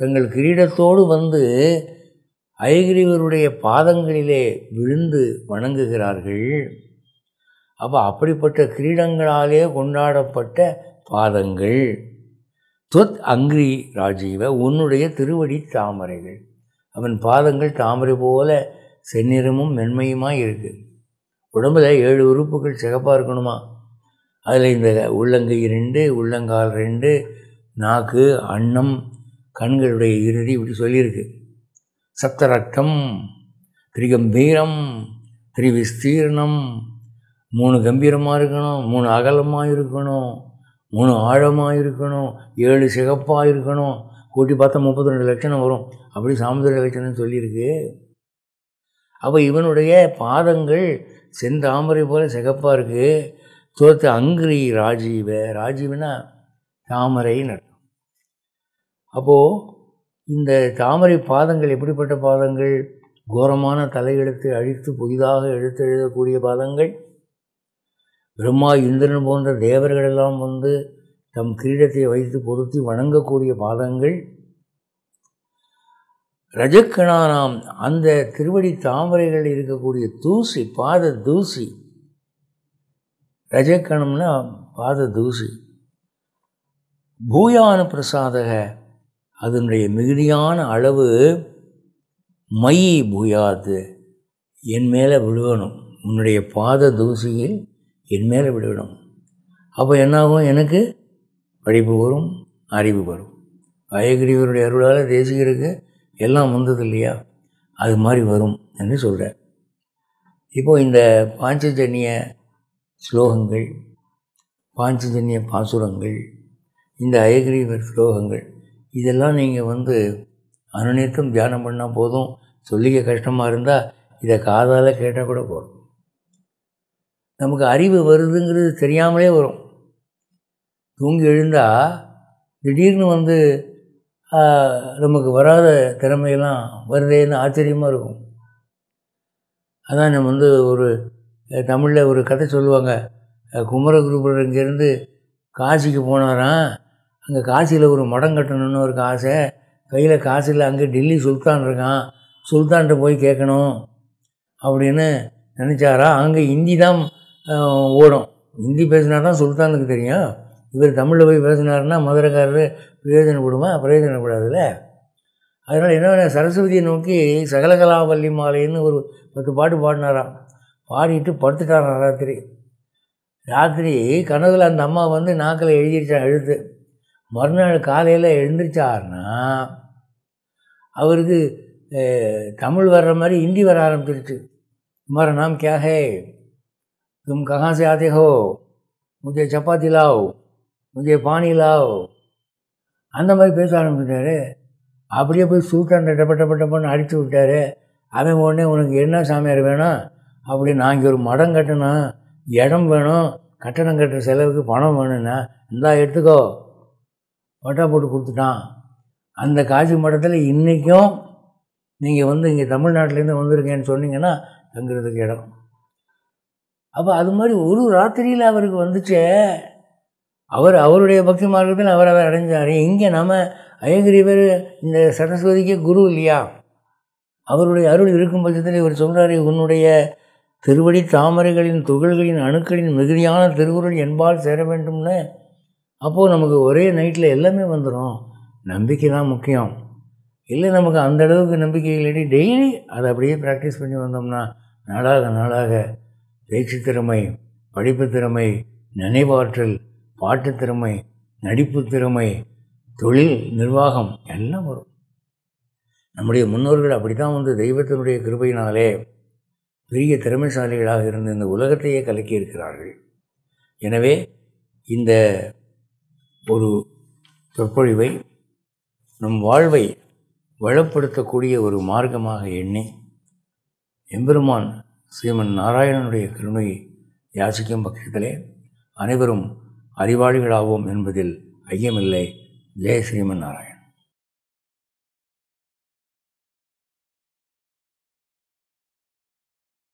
தங்கள் கிரீடத்தோடு வந்து ஐகிரிவருடைய பாதங்களிலே விழுந்து வணங்குகிறார்கள் அப்போ அப்படிப்பட்ட கிரீடங்களாலே கொண்டாடப்பட்ட பாதங்கள் தொத் அங்கிரி ராஜீவ உன்னுடைய திருவடி தாமரைகள் அவன் பாதங்கள் தாமரை போல செந்நிறமும் மென்மையுமாய் இருக்குது உடம்புல ஏழு உறுப்புகள் சிகப்பாக இருக்கணுமா அதில் இந்த உள்ளங்கை ரெண்டு உள்ளங்கால் ரெண்டு நாக்கு அன்னம் கண்களுடைய இருடி இப்படி சொல்லியிருக்கு சப்த ரத்தம் திரிகம்பீரம் திரிவிஸ்தீர்ணம் மூணு கம்பீரமாக இருக்கணும் மூணு அகலமாக இருக்கணும் மூணு ஆழமாக இருக்கணும் ஏழு சிகப்பாக இருக்கணும் கூட்டி பார்த்தா முப்பத்தி ரெண்டு லட்சணம் வரும் அப்படி சாமுதிர லட்சணம் சொல்லியிருக்கு அப்போ இவனுடைய பாதங்கள் செந்தாமரை போல் சிகப்பாக இருக்குது தோற்று அங்கிரி ராஜீவ ராஜீவனா தாமரைன்னு அர்த்தம் அப்போது இந்த தாமரை பாதங்கள் எப்படிப்பட்ட பாதங்கள் கோரமான தலையெழுத்து அழித்து புதிதாக எழுத்து எழுதக்கூடிய பாதங்கள் பிரம்மா இந்திரன் போன்ற தேவர்களெல்லாம் வந்து தம் கிரீடத்தை வைத்து பொருத்தி வணங்கக்கூடிய பாதங்கள் ரஜக்கணானாம் அந்த திருவடி தாமரைகளில் இருக்கக்கூடிய தூசி பாத தூசி ரஜக்கணம்னா பாத தூசி பூயான பிரசாதக அதனுடைய மிகுதியான அளவு மை பூயாது என் மேலே விழுகணும் உன்னுடைய பாத தூசியில் என் மேலே விழுகணும் அப்போ என்னாகும் எனக்கு படிப்பு வரும் அறிவு வரும் வயகிரிவருடைய அருளால் தேசிகருக்கு எல்லாம் வந்தது இல்லையா அது மாதிரி வரும் என்று சொல்கிறார் இப்போது இந்த பாஞ்சஜன்ய ஸ்லோகங்கள் பாஞ்சஜன்ய பாசுரங்கள் இந்த அயகிரீவர் ஸ்லோகங்கள் இதெல்லாம் நீங்கள் வந்து அனுநேத்தம் தியானம் பண்ணால் போதும் சொல்லிக்க கஷ்டமாக இருந்தால் இதை காதால் கேட்டால் கூட போதும் நமக்கு அறிவு வருதுங்கிறது தெரியாமலே வரும் தூங்கி எழுந்தால் திடீர்னு வந்து நமக்கு வராத திறமையெல்லாம் வருதேன்னு ஆச்சரியமாக இருக்கும் அதான் நம்ம வந்து ஒரு தமிழில் ஒரு கதை சொல்லுவாங்க குமரகுருபர் இங்கேருந்து காசிக்கு போனாராம் அங்கே காசியில் ஒரு மடம் கட்டணும்னு ஒரு ஆசை கையில் காசியில் இல்லை அங்கே டெல்லி சுல்தான் இருக்கான் சுல்தான்கிட்ட போய் கேட்கணும் அப்படின்னு நினச்சாரா அங்கே ஹிந்தி தான் ஓடும் ஹிந்தி பேசினா தான் சுல்தானுக்கு தெரியும் இவர் தமிழில் போய் பேசினாருன்னா மதுரைக்காரரு பிரயோஜனப்படுமா பிரயோஜனப்படாதுல்ல அதனால் என்ன சரஸ்வதியை நோக்கி சகலகலா பள்ளி மாலைன்னு ஒரு பத்து பாட்டு பாடினாராம் பாடிட்டு படுத்துட்டாராம் ராத்திரி ராத்திரி கனவில் அந்த அம்மா வந்து நாக்கில் எழுதிருச்சான் எழுத்து மறுநாள் காலையில் எழுந்திரிச்சாருன்னா அவருக்கு தமிழ் வர்ற மாதிரி ஹிந்தி வர ஆரம்பிச்சிருச்சு तुम्हारा நாம் கேகே தும் तुम कहाँ முந்தைய சப்பாத்தி லாவ் முந்தைய பாணி லாவ் அந்த மாதிரி பேச ஆரம்பிச்சிட்டாரு அப்படியே போய் சூட்டான் டப்ப டப்ப டப்பன்னு அடித்து விட்டார் அவன் உடனே உனக்கு என்ன சாமியார் வேணும் அப்படி நான் இங்கே ஒரு மடம் கட்டணும் இடம் வேணும் கட்டணம் கட்டுற செலவுக்கு பணம் வேணும்னா இந்தா எடுத்துக்கோ பட்டா போட்டு கொடுத்துட்டான் அந்த காசி மடத்தில் இன்றைக்கும் நீங்கள் வந்து இங்கே தமிழ்நாட்டிலேருந்து வந்திருக்கேன்னு சொன்னீங்கன்னா தங்குறதுக்கு இடம் அப்போ அது மாதிரி ஒரு ராத்திரியில் அவருக்கு வந்துச்சே அவர் அவருடைய பக்தி மார்க்கத்தில் அவர் அவர் அடைஞ்சார் இங்கே நம்ம அயங்கிரிவர் இந்த சரஸ்வதிக்கு குரு இல்லையா அவருடைய அருள் இருக்கும் பட்சத்தில் இவர் சொல்கிறார் உன்னுடைய திருவடி தாமரைகளின் துகள்களின் அணுக்களின் மிகுதியான திருவுருள் என்பால் சேர வேண்டும்னு அப்போது நமக்கு ஒரே நைட்டில் எல்லாமே வந்துடும் நம்பிக்கை தான் முக்கியம் இல்லை நமக்கு அந்த அளவுக்கு நம்பிக்கை இல்லாட்டி டெய்லி அதை அப்படியே ப்ராக்டிஸ் பண்ணி வந்தோம்னா நாளாக நாளாக பேச்சு திறமை படிப்பு திறமை நினைவாற்றல் பாட்டு திறமை நடிப்பு திறமை தொழில் நிர்வாகம் எல்லாம் வரும் நம்முடைய முன்னோர்கள் அப்படி தான் வந்து தெய்வத்தினுடைய கிருபையினாலே பெரிய திறமைசாலிகளாக இருந்து இந்த உலகத்தையே கலக்கி இருக்கிறார்கள் எனவே இந்த ஒரு சொற்பொழிவை நம் வாழ்வை வளப்படுத்தக்கூடிய ஒரு மார்க்கமாக எண்ணி எம்பெருமான் ஸ்ரீமன் நாராயணனுடைய கருணையை யாசிக்கும் பட்சத்திலே அனைவரும் அறிவாளிகளாவோம் என்பதில் ஐயமில்லை ஜெய் ஸ்ரீமன் நாராயணன்